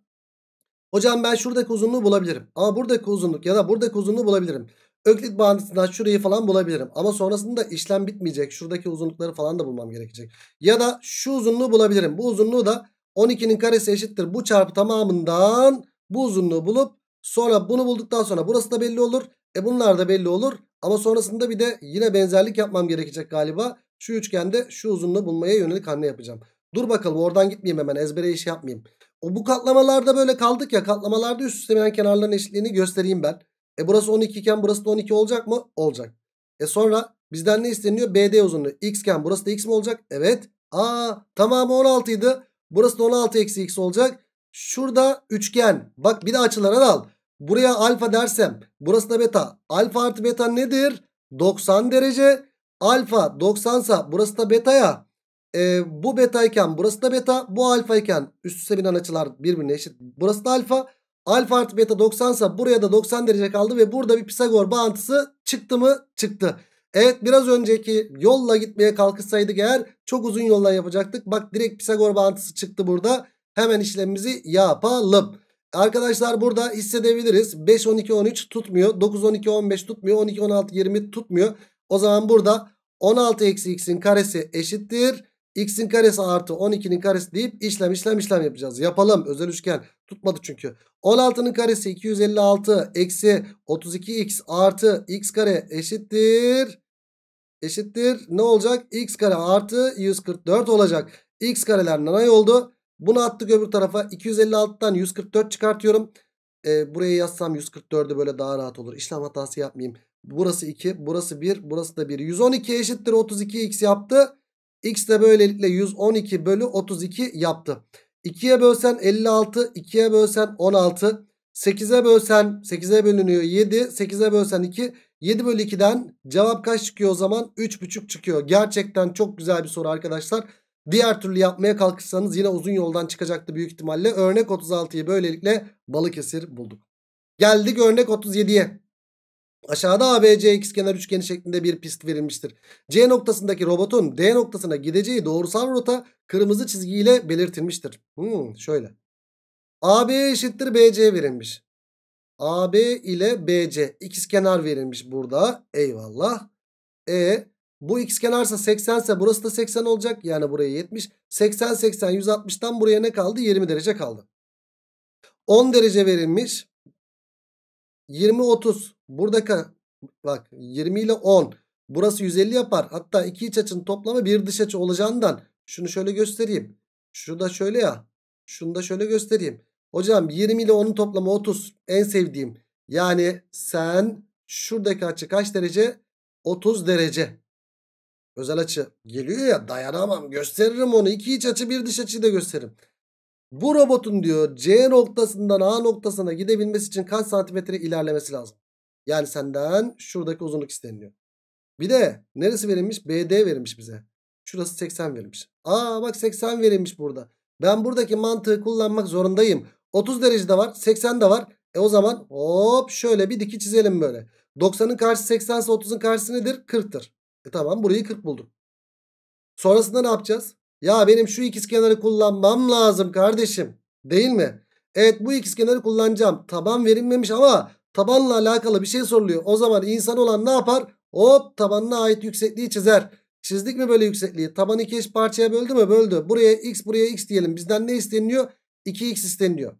hocam ben şuradaki uzunluğu bulabilirim. Ama buradaki uzunluk ya da buradaki uzunluğu bulabilirim. Öklit bağıntısından şurayı falan bulabilirim. Ama sonrasında işlem bitmeyecek. Şuradaki uzunlukları falan da bulmam gerekecek. Ya da şu uzunluğu bulabilirim. Bu uzunluğu da 12'nin karesi eşittir. Bu çarpı tamamından bu uzunluğu bulup sonra bunu bulduktan sonra burası da belli olur. E bunlar da belli olur. Ama sonrasında bir de yine benzerlik yapmam gerekecek galiba. Şu üçgende şu uzunluğu bulmaya yönelik hamle yapacağım. Dur bakalım oradan gitmeyeyim hemen ezbere iş yapmayayım. O bu katlamalarda böyle kaldık ya katlamalarda üst üste binen kenarların eşitliğini göstereyim ben. E burası 12 iken burası da 12 olacak mı? Olacak. E sonra bizden ne isteniyor? BD uzunluğu. X iken burası da X mi olacak? Evet. Aa tamamı 16 idi. Burası da 16 eksi X olacak. Şurada üçgen. Bak bir de açılara da al. Buraya alfa dersem burası da beta. Alfa artı beta nedir? 90 derece. Alfa 90 sa burası da beta ya. E, bu betayken burası da beta. Bu alfayken üst üste binen açılar birbirine eşit. Burası da alfa. Alfa artı beta 90 sa buraya da 90 derece kaldı. Ve burada bir Pisagor bağıntısı çıktı mı? Çıktı. Evet biraz önceki yolla gitmeye kalkışsaydık eğer çok uzun yoldan yapacaktık. Bak direkt Pisagor bağıntısı çıktı burada. Hemen işlemimizi yapalım. Arkadaşlar burada hissedebiliriz. 5, 12, 13 tutmuyor. 9, 12, 15 tutmuyor. 12, 16, 20 tutmuyor. O zaman burada 16 eksi x'in karesi eşittir. x'in karesi artı 12'nin karesi deyip işlem işlem işlem yapacağız. Yapalım özel üçgen tutmadı çünkü. 16'nın karesi 256 eksi 32x artı x kare eşittir. Eşittir ne olacak? x kare artı 144 olacak. x kareler nanay oldu. Bunu attık öbür tarafa. 256'tan 144 çıkartıyorum. E, buraya yazsam 144'ü böyle daha rahat olur. İşlem hatası yapmayayım. Burası 2, burası 1, burası da 1. 112 eşittir 32x yaptı. X de böylelikle 112 bölü 32 yaptı. 2'ye bölsen 56, 2'ye bölsen 16, 8'e bölsen 8'e bölünüyor 7, 8'e bölsen 2. 7 bölü 2'den cevap kaç çıkıyor o zaman? 3,5 çıkıyor. Gerçekten çok güzel bir soru arkadaşlar. Diğer türlü yapmaya kalkışsanız yine uzun yoldan çıkacaktı büyük ihtimalle. Örnek 36'yı böylelikle Balıkesir bulduk. Geldik örnek 37'ye. Aşağıda ABC ikizkenar üçgeni şeklinde bir pist verilmiştir. C noktasındaki robotun D noktasına gideceği doğrusal rota kırmızı çizgiyle belirtilmiştir. Hmm, şöyle. AB eşittir BC verilmiş. AB ile BC ikizkenar verilmiş burada. Eyvallah. E bu x kenarsa 80 ise burası da 80 olacak. Yani buraya 70. 80 80 160'tan buraya ne kaldı? 20 derece kaldı. 10 derece verilmiş. 20 30. Buradaki bak 20 ile 10. Burası 150 yapar. Hatta iki iç açının toplamı bir dış açı olacağından. Şunu şöyle göstereyim. Şu da şöyle ya. Şunu da şöyle göstereyim. Hocam 20 ile 10'un toplamı 30. En sevdiğim. Yani sen şuradaki açı kaç derece? 30 derece. Özel açı geliyor ya dayanamam gösteririm onu. İki iç açı bir dış açıyı da gösteririm. Bu robotun diyor C noktasından A noktasına gidebilmesi için kaç santimetre ilerlemesi lazım? Yani senden şuradaki uzunluk isteniliyor. Bir de neresi verilmiş? BD verilmiş bize. Şurası 80 verilmiş. Aa bak 80 verilmiş burada. Ben buradaki mantığı kullanmak zorundayım. 30 derece de var 80 de var. E o zaman hop şöyle bir diki çizelim böyle. 90'ın karşısı 80 ise 30'un karşısı nedir? 40'tır. E tamam burayı 40 buldum. Sonrasında ne yapacağız? Ya benim şu ikizkenarı kullanmam lazım kardeşim. Değil mi? Evet bu ikizkenarı kullanacağım. Taban verilmemiş ama tabanla alakalı bir şey soruluyor. O zaman insan olan ne yapar? Hop tabanına ait yüksekliği çizer. Çizdik mi böyle yüksekliği? Taban iki eş parçaya böldü mü? Böldü. Buraya x buraya x diyelim. Bizden ne isteniyor? 2x isteniyor.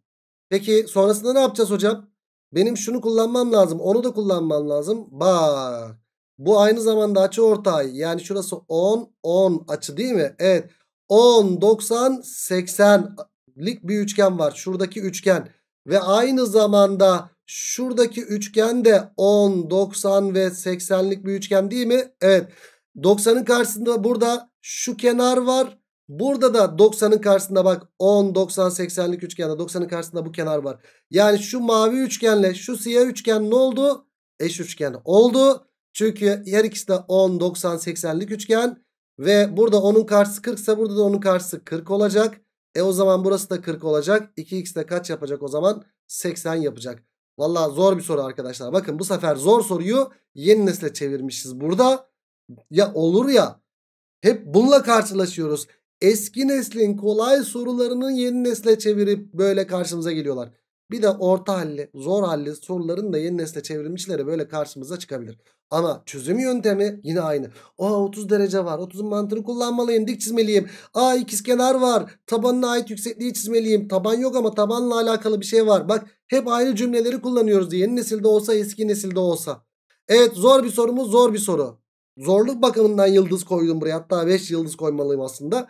Peki sonrasında ne yapacağız hocam? Benim şunu kullanmam lazım. Onu da kullanmam lazım. Bak. Bu aynı zamanda açı ortay Yani şurası 10 10 açı değil mi? Evet. 10 90 80'lik bir üçgen var. Şuradaki üçgen ve aynı zamanda şuradaki üçgen de 10 90 ve 80'lik bir üçgen değil mi? Evet. 90'ın karşısında burada şu kenar var. Burada da 90'ın karşısında bak 10, 90, 80'lik üçgende 90'ın karşısında bu kenar var. Yani şu mavi üçgenle şu siyah üçgen ne oldu? Eş üçgen oldu. Çünkü her ikisi de 10, 90, 80'lik üçgen. Ve burada onun karşısı 40 ise burada da onun karşısı 40 olacak. E o zaman burası da 40 olacak. 2x de kaç yapacak o zaman? 80 yapacak. Valla zor bir soru arkadaşlar. Bakın bu sefer zor soruyu yeni nesle çevirmişiz. Burada ya olur ya hep bununla karşılaşıyoruz. Eski neslin kolay sorularını yeni nesle çevirip böyle karşımıza geliyorlar. Bir de orta halli, zor halli soruların da yeni nesle çevrilmişleri böyle karşımıza çıkabilir. Ama çözüm yöntemi yine aynı. Oha 30 derece var. 30'un mantığını kullanmalıyım. Dik çizmeliyim. Aa ikizkenar var. Tabanına ait yüksekliği çizmeliyim. Taban yok ama tabanla alakalı bir şey var. Bak hep aynı cümleleri kullanıyoruz. Yeni nesilde olsa eski nesilde olsa. Evet zor bir sorumuz zor bir soru. Zorluk bakımından yıldız koydum buraya. Hatta 5 yıldız koymalıyım aslında.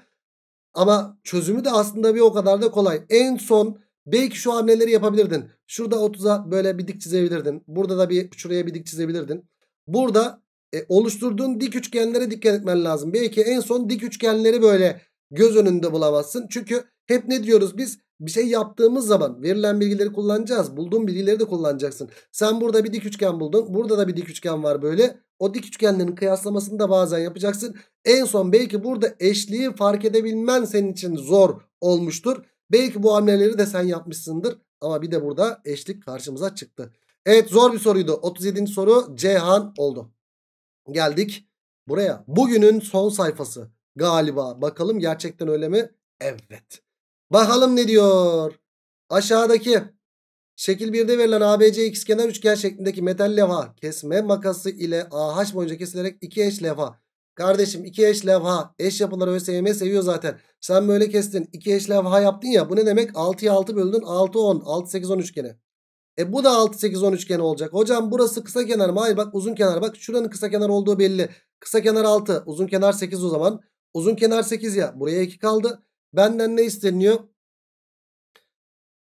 Ama çözümü de aslında bir o kadar da kolay. En son Belki şu hamleleri yapabilirdin. Şurada 30'a böyle bir dik çizebilirdin. Burada da bir şuraya bir dik çizebilirdin. Burada e, oluşturduğun dik üçgenlere dikkat etmen lazım. Belki en son dik üçgenleri böyle göz önünde bulamazsın. Çünkü hep ne diyoruz biz? Bir şey yaptığımız zaman verilen bilgileri kullanacağız. Bulduğun bilgileri de kullanacaksın. Sen burada bir dik üçgen buldun. Burada da bir dik üçgen var böyle. O dik üçgenlerin kıyaslamasını da bazen yapacaksın. En son belki burada eşliği fark edebilmen senin için zor olmuştur. Belki bu hamleleri de sen yapmışsındır. Ama bir de burada eşlik karşımıza çıktı. Evet zor bir soruydu. 37. soru Ceyhan oldu. Geldik buraya. Bugünün son sayfası galiba. Bakalım gerçekten öyle mi? Evet. Bakalım ne diyor? Aşağıdaki şekil 1'de verilen ABC kenar üçgen şeklindeki metal levha kesme makası ile AH boyunca kesilerek iki eş levha Kardeşim iki eş levha eş yapıları ÖSYM seviyor zaten. Sen böyle kestin iki eş levha yaptın ya bu ne demek? 6'ya 6 böldün 6 10 6 8 10 üçgeni. E bu da 6 8 10 üçgeni olacak. Hocam burası kısa kenar mı? Hayır bak uzun kenar. Bak şuranın kısa kenar olduğu belli. Kısa kenar 6 uzun kenar 8 o zaman. Uzun kenar 8 ya buraya 2 kaldı. Benden ne isteniyor?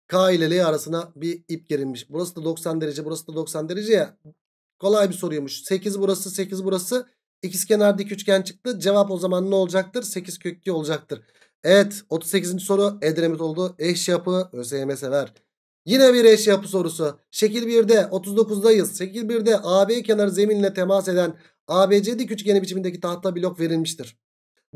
K ile L arasına bir ip gerilmiş. Burası da 90 derece burası da 90 derece ya. Kolay bir soruymuş. 8 burası 8 burası İkiz kenar dik üçgen çıktı. Cevap o zaman ne olacaktır? 8 köklü olacaktır. Evet 38. soru Edremit oldu. Eş yapı ÖSYM sever. Yine bir eş yapı sorusu. Şekil 1'de 39'dayız. Şekil 1'de AB kenarı zeminle temas eden ABC dik üçgeni biçimindeki tahta blok verilmiştir.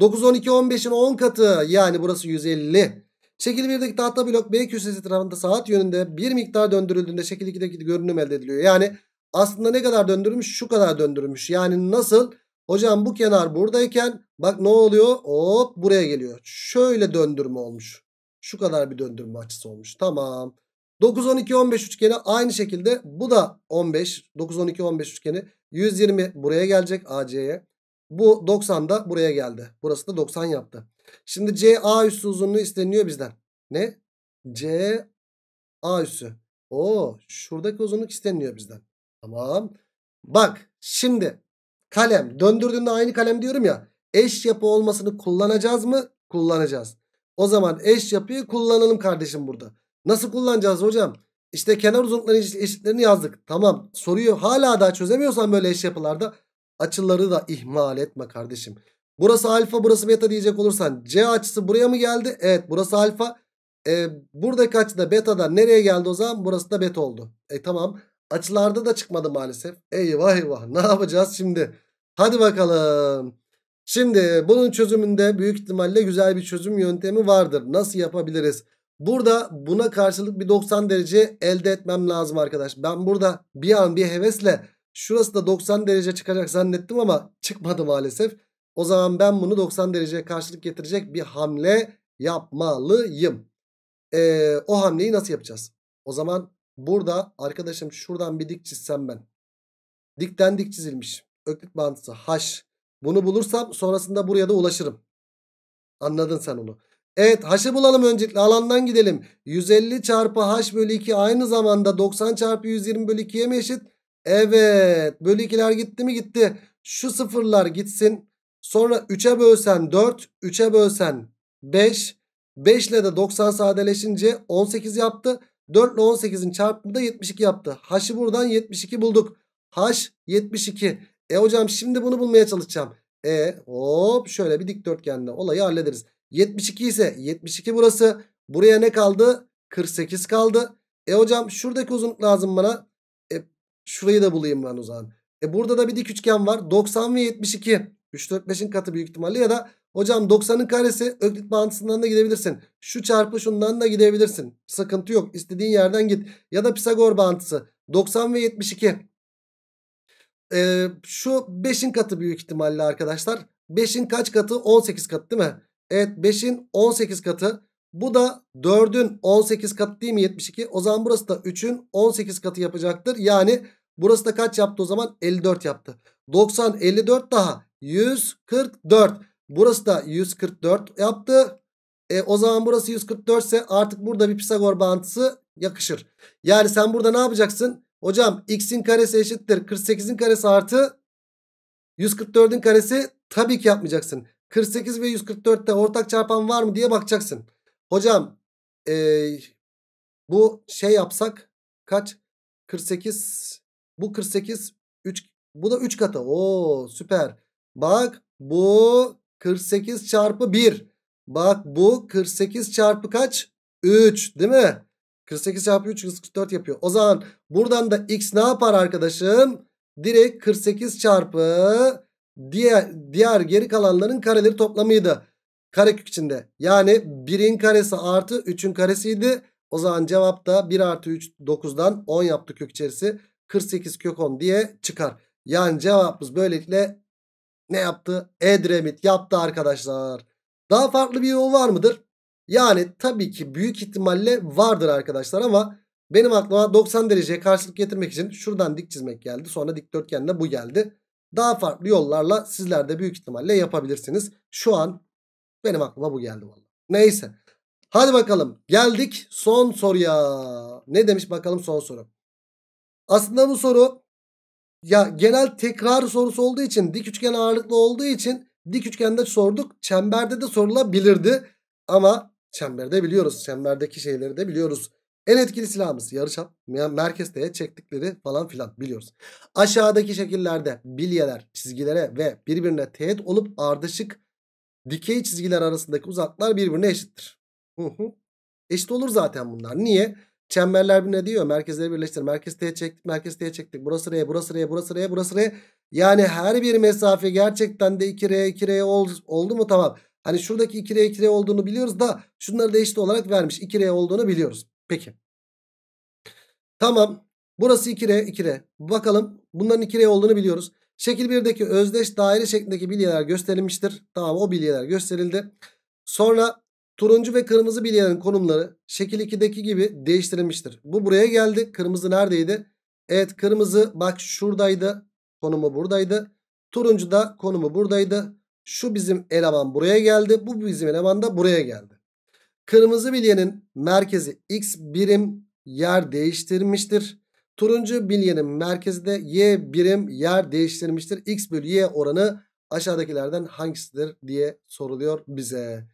9, 12, 15'in 10 katı yani burası 150. Şekil 1'deki tahta blok B köşesi tarafında saat yönünde bir miktar döndürüldüğünde şekil 2'deki görünüm elde ediliyor. Yani aslında ne kadar döndürülmüş? Şu kadar döndürülmüş. Yani nasıl? Hocam bu kenar buradayken bak ne oluyor? Hop buraya geliyor. Şöyle döndürme olmuş. Şu kadar bir döndürme açısı olmuş. Tamam. 9, 12, 15 üçgeni aynı şekilde bu da 15. 9, 12, 15 üçgeni. 120 buraya gelecek AC'ye. Bu 90 da buraya geldi. Burası da 90 yaptı. Şimdi CA üssü uzunluğu isteniyor bizden. Ne? CA üssü. Oo, şuradaki uzunluk isteniyor bizden. Tamam. Bak şimdi kalem döndürdüğünde aynı kalem diyorum ya eş yapı olmasını kullanacağız mı? Kullanacağız. O zaman eş yapıyı kullanalım kardeşim burada. Nasıl kullanacağız hocam? İşte kenar uzunlukları eşitlerini yazdık. Tamam soruyu hala daha çözemiyorsan böyle eş yapılarda açıları da ihmal etme kardeşim. Burası alfa burası beta diyecek olursan C açısı buraya mı geldi? Evet burası alfa. E, buradaki açı da beta'da nereye geldi o zaman? Burası da beta oldu. E tamam açılarda da çıkmadı maalesef. Eyvah eyvah ne yapacağız şimdi? Hadi bakalım. Şimdi bunun çözümünde büyük ihtimalle güzel bir çözüm yöntemi vardır. Nasıl yapabiliriz? Burada buna karşılık bir 90 derece elde etmem lazım arkadaş. Ben burada bir an bir hevesle şurası da 90 derece çıkacak zannettim ama çıkmadı maalesef. O zaman ben bunu 90 dereceye karşılık getirecek bir hamle yapmalıyım. Ee, o hamleyi nasıl yapacağız? O zaman burada arkadaşım şuradan bir dik çizsem ben. Dikten dik çizilmiş. Öklit mantısı H. Bunu bulursam sonrasında buraya da ulaşırım. Anladın sen onu. Evet h'ı bulalım öncelikle alandan gidelim. 150 çarpı h bölü 2 aynı zamanda 90 çarpı 120 bölü 2'ye mi eşit? Evet bölü 2'ler gitti mi gitti. Şu sıfırlar gitsin. Sonra 3'e bölsen 4 3'e bölsen 5 5 ile de 90 sadeleşince 18 yaptı. 4 ile 18'in çarpımı da 72 yaptı. H'ı buradan 72 bulduk. H 72. E hocam şimdi bunu bulmaya çalışacağım. E hop şöyle bir dikdörtgenle olayı hallederiz. 72 ise 72 burası. Buraya ne kaldı? 48 kaldı. E hocam şuradaki uzunluk lazım bana. E, şurayı da bulayım ben o zaman. E burada da bir dik üçgen var. 90 ve 72. 3, 4, 5'in katı büyük ihtimalle ya da hocam 90'ın karesi öklit bağıntısından da gidebilirsin. Şu çarpı şundan da gidebilirsin. Sıkıntı yok. İstediğin yerden git. Ya da Pisagor bağıntısı. 90 ve 72 e, şu 5'in katı büyük ihtimalle arkadaşlar. 5'in kaç katı? 18 katı değil mi? Evet 5'in 18 katı. Bu da 4'ün 18 katı değil mi 72? O zaman burası da 3'ün 18 katı yapacaktır. Yani burası da kaç yaptı o zaman? 54 yaptı. 90, 54 daha. 144. Burası da 144 yaptı. E, o zaman burası 144 ise artık burada bir Pisagor bağıntısı yakışır. Yani sen burada ne yapacaksın? Hocam x'in karesi eşittir 48'in karesi artı 144'ün karesi tabii ki yapmayacaksın. 48 ve 144'te ortak çarpan var mı diye bakacaksın. Hocam e, bu şey yapsak kaç? 48 bu 48 3 bu da 3 katı. Oo süper. Bak bu 48 çarpı 1. Bak bu 48 çarpı kaç? 3 değil mi? 48 çarpı 3 44 yapıyor. O zaman buradan da x ne yapar arkadaşım? Direkt 48 çarpı diğer, diğer geri kalanların kareleri toplamıydı. Karekök içinde. Yani 1'in karesi artı 3'ün karesiydi. O zaman cevap da 1 artı 3 9'dan 10 yaptı kök içerisi. 48 kök 10 diye çıkar. Yani cevabımız böylelikle ne yaptı? Edremit yaptı arkadaşlar. Daha farklı bir yol var mıdır? Yani tabii ki büyük ihtimalle vardır arkadaşlar ama benim aklıma 90 dereceye karşılık getirmek için şuradan dik çizmek geldi. Sonra dikdörtgenle bu geldi. Daha farklı yollarla sizler de büyük ihtimalle yapabilirsiniz. Şu an benim aklıma bu geldi vallahi. Neyse. Hadi bakalım geldik son soruya. Ne demiş bakalım son soru. Aslında bu soru ya genel tekrar sorusu olduğu için dik üçgen ağırlıklı olduğu için dik üçgende sorduk. Çemberde de sorulabilirdi. Ama Çemberde biliyoruz. Çemberdeki şeyleri de biliyoruz. En etkili silahımız yarıçap, merkez çektikleri falan filan biliyoruz. Aşağıdaki şekillerde bilyeler çizgilere ve birbirine teğet olup ardışık dikey çizgiler arasındaki uzaklar birbirine eşittir. Eşit olur zaten bunlar. Niye? Çemberler ne diyor? Merkezleri birleştir. Merkez teğet çektik, merkez teğet çektik. Burası R, burası R, burası R, burası R. Yani her bir mesafe gerçekten de 2R, 2R oldu mu? Tamam. Hani şuradaki 2R 2R olduğunu biliyoruz da şunları da eşit olarak vermiş. 2R olduğunu biliyoruz. Peki. Tamam. Burası 2R 2R. Bakalım bunların 2R olduğunu biliyoruz. Şekil 1'deki özdeş daire şeklindeki bilyeler gösterilmiştir. Tamam o bilyeler gösterildi. Sonra turuncu ve kırmızı bilyelerin konumları şekil 2'deki gibi değiştirilmiştir. Bu buraya geldi. Kırmızı neredeydi? Evet kırmızı bak şuradaydı. Konumu buradaydı. Turuncu da konumu buradaydı. Şu bizim eleman buraya geldi. Bu bizim eleman da buraya geldi. Kırmızı bilyenin merkezi x birim yer değiştirmiştir. Turuncu bilyenin merkezi de y birim yer değiştirmiştir. x bölü y oranı aşağıdakilerden hangisidir diye soruluyor bize.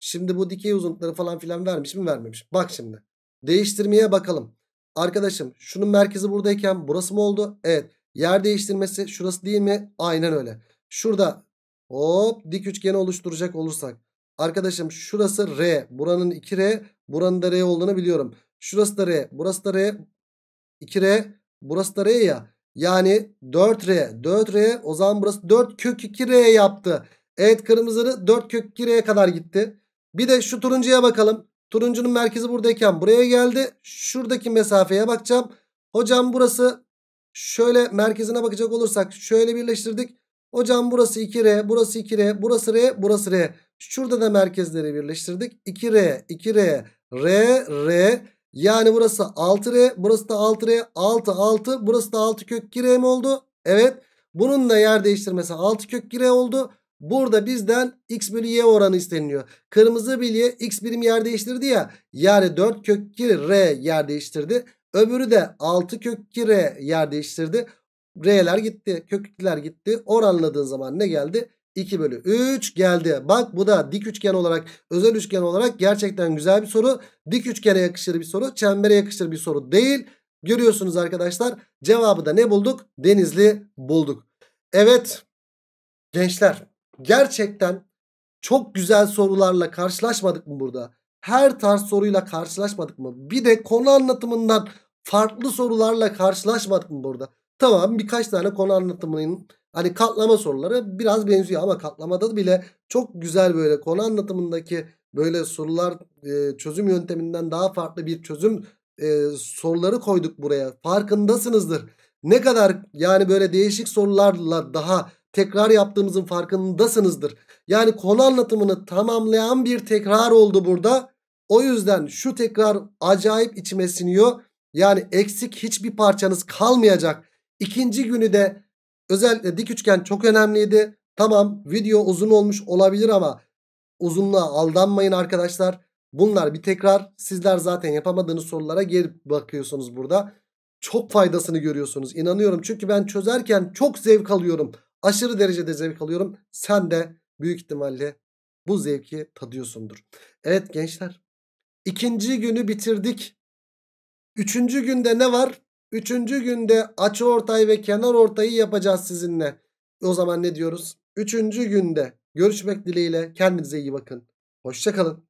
Şimdi bu dikey uzunlukları falan filan vermiş mi vermemiş. Bak şimdi değiştirmeye bakalım. Arkadaşım şunun merkezi buradayken burası mı oldu? Evet. Yer değiştirmesi şurası değil mi? Aynen öyle. Şurada Hop dik üçgeni oluşturacak olursak. Arkadaşım şurası R. Buranın 2R. Buranın da R olduğunu biliyorum. Şurası da R. Burası da R. 2R. Burası da R ya. Yani 4R. 4R. O zaman burası 4 kök 2R yaptı. Evet kırmızı 4 kök 2R'ye kadar gitti. Bir de şu turuncuya bakalım. Turuncunun merkezi buradayken buraya geldi. Şuradaki mesafeye bakacağım. Hocam burası şöyle merkezine bakacak olursak şöyle birleştirdik. Hocam burası 2R, burası 2R, burası R, burası R. Şurada da merkezleri birleştirdik. 2R, 2R, R, R. Yani burası 6R, burası da 6R, 6, 6. Burası da 6 kök 2R mi oldu? Evet. Bunun da yer değiştirmesi 6 kök 2R oldu. Burada bizden x bölü y oranı isteniliyor. Kırmızı bilye x birim yer değiştirdi ya. Yani 4 kök 2 r yer değiştirdi. Öbürü de 6 kök 2 r yer değiştirdi. R'ler gitti. Kökler gitti. Oranladığın zaman ne geldi? 2 bölü 3 geldi. Bak bu da dik üçgen olarak özel üçgen olarak gerçekten güzel bir soru. Dik üçgene yakışır bir soru. Çembere yakışır bir soru değil. Görüyorsunuz arkadaşlar cevabı da ne bulduk? Denizli bulduk. Evet gençler gerçekten çok güzel sorularla karşılaşmadık mı burada? Her tarz soruyla karşılaşmadık mı? Bir de konu anlatımından farklı sorularla karşılaşmadık mı burada? Tamam birkaç tane konu anlatımının hani katlama soruları biraz benziyor ama katlamada bile çok güzel böyle konu anlatımındaki böyle sorular e, çözüm yönteminden daha farklı bir çözüm e, soruları koyduk buraya. Farkındasınızdır. Ne kadar yani böyle değişik sorularla daha tekrar yaptığımızın farkındasınızdır. Yani konu anlatımını tamamlayan bir tekrar oldu burada. O yüzden şu tekrar acayip içime siniyor. Yani eksik hiçbir parçanız kalmayacak. İkinci günü de özellikle dik üçgen çok önemliydi. Tamam video uzun olmuş olabilir ama uzunluğa aldanmayın arkadaşlar. Bunlar bir tekrar sizler zaten yapamadığınız sorulara geri bakıyorsunuz burada. Çok faydasını görüyorsunuz inanıyorum. Çünkü ben çözerken çok zevk alıyorum. Aşırı derecede zevk alıyorum. Sen de büyük ihtimalle bu zevki tadıyorsundur. Evet gençler ikinci günü bitirdik. Üçüncü günde ne var? Üçüncü günde açı ortay ve kenar ortayı yapacağız sizinle. O zaman ne diyoruz? Üçüncü günde görüşmek dileğiyle kendinize iyi bakın. Hoşçakalın.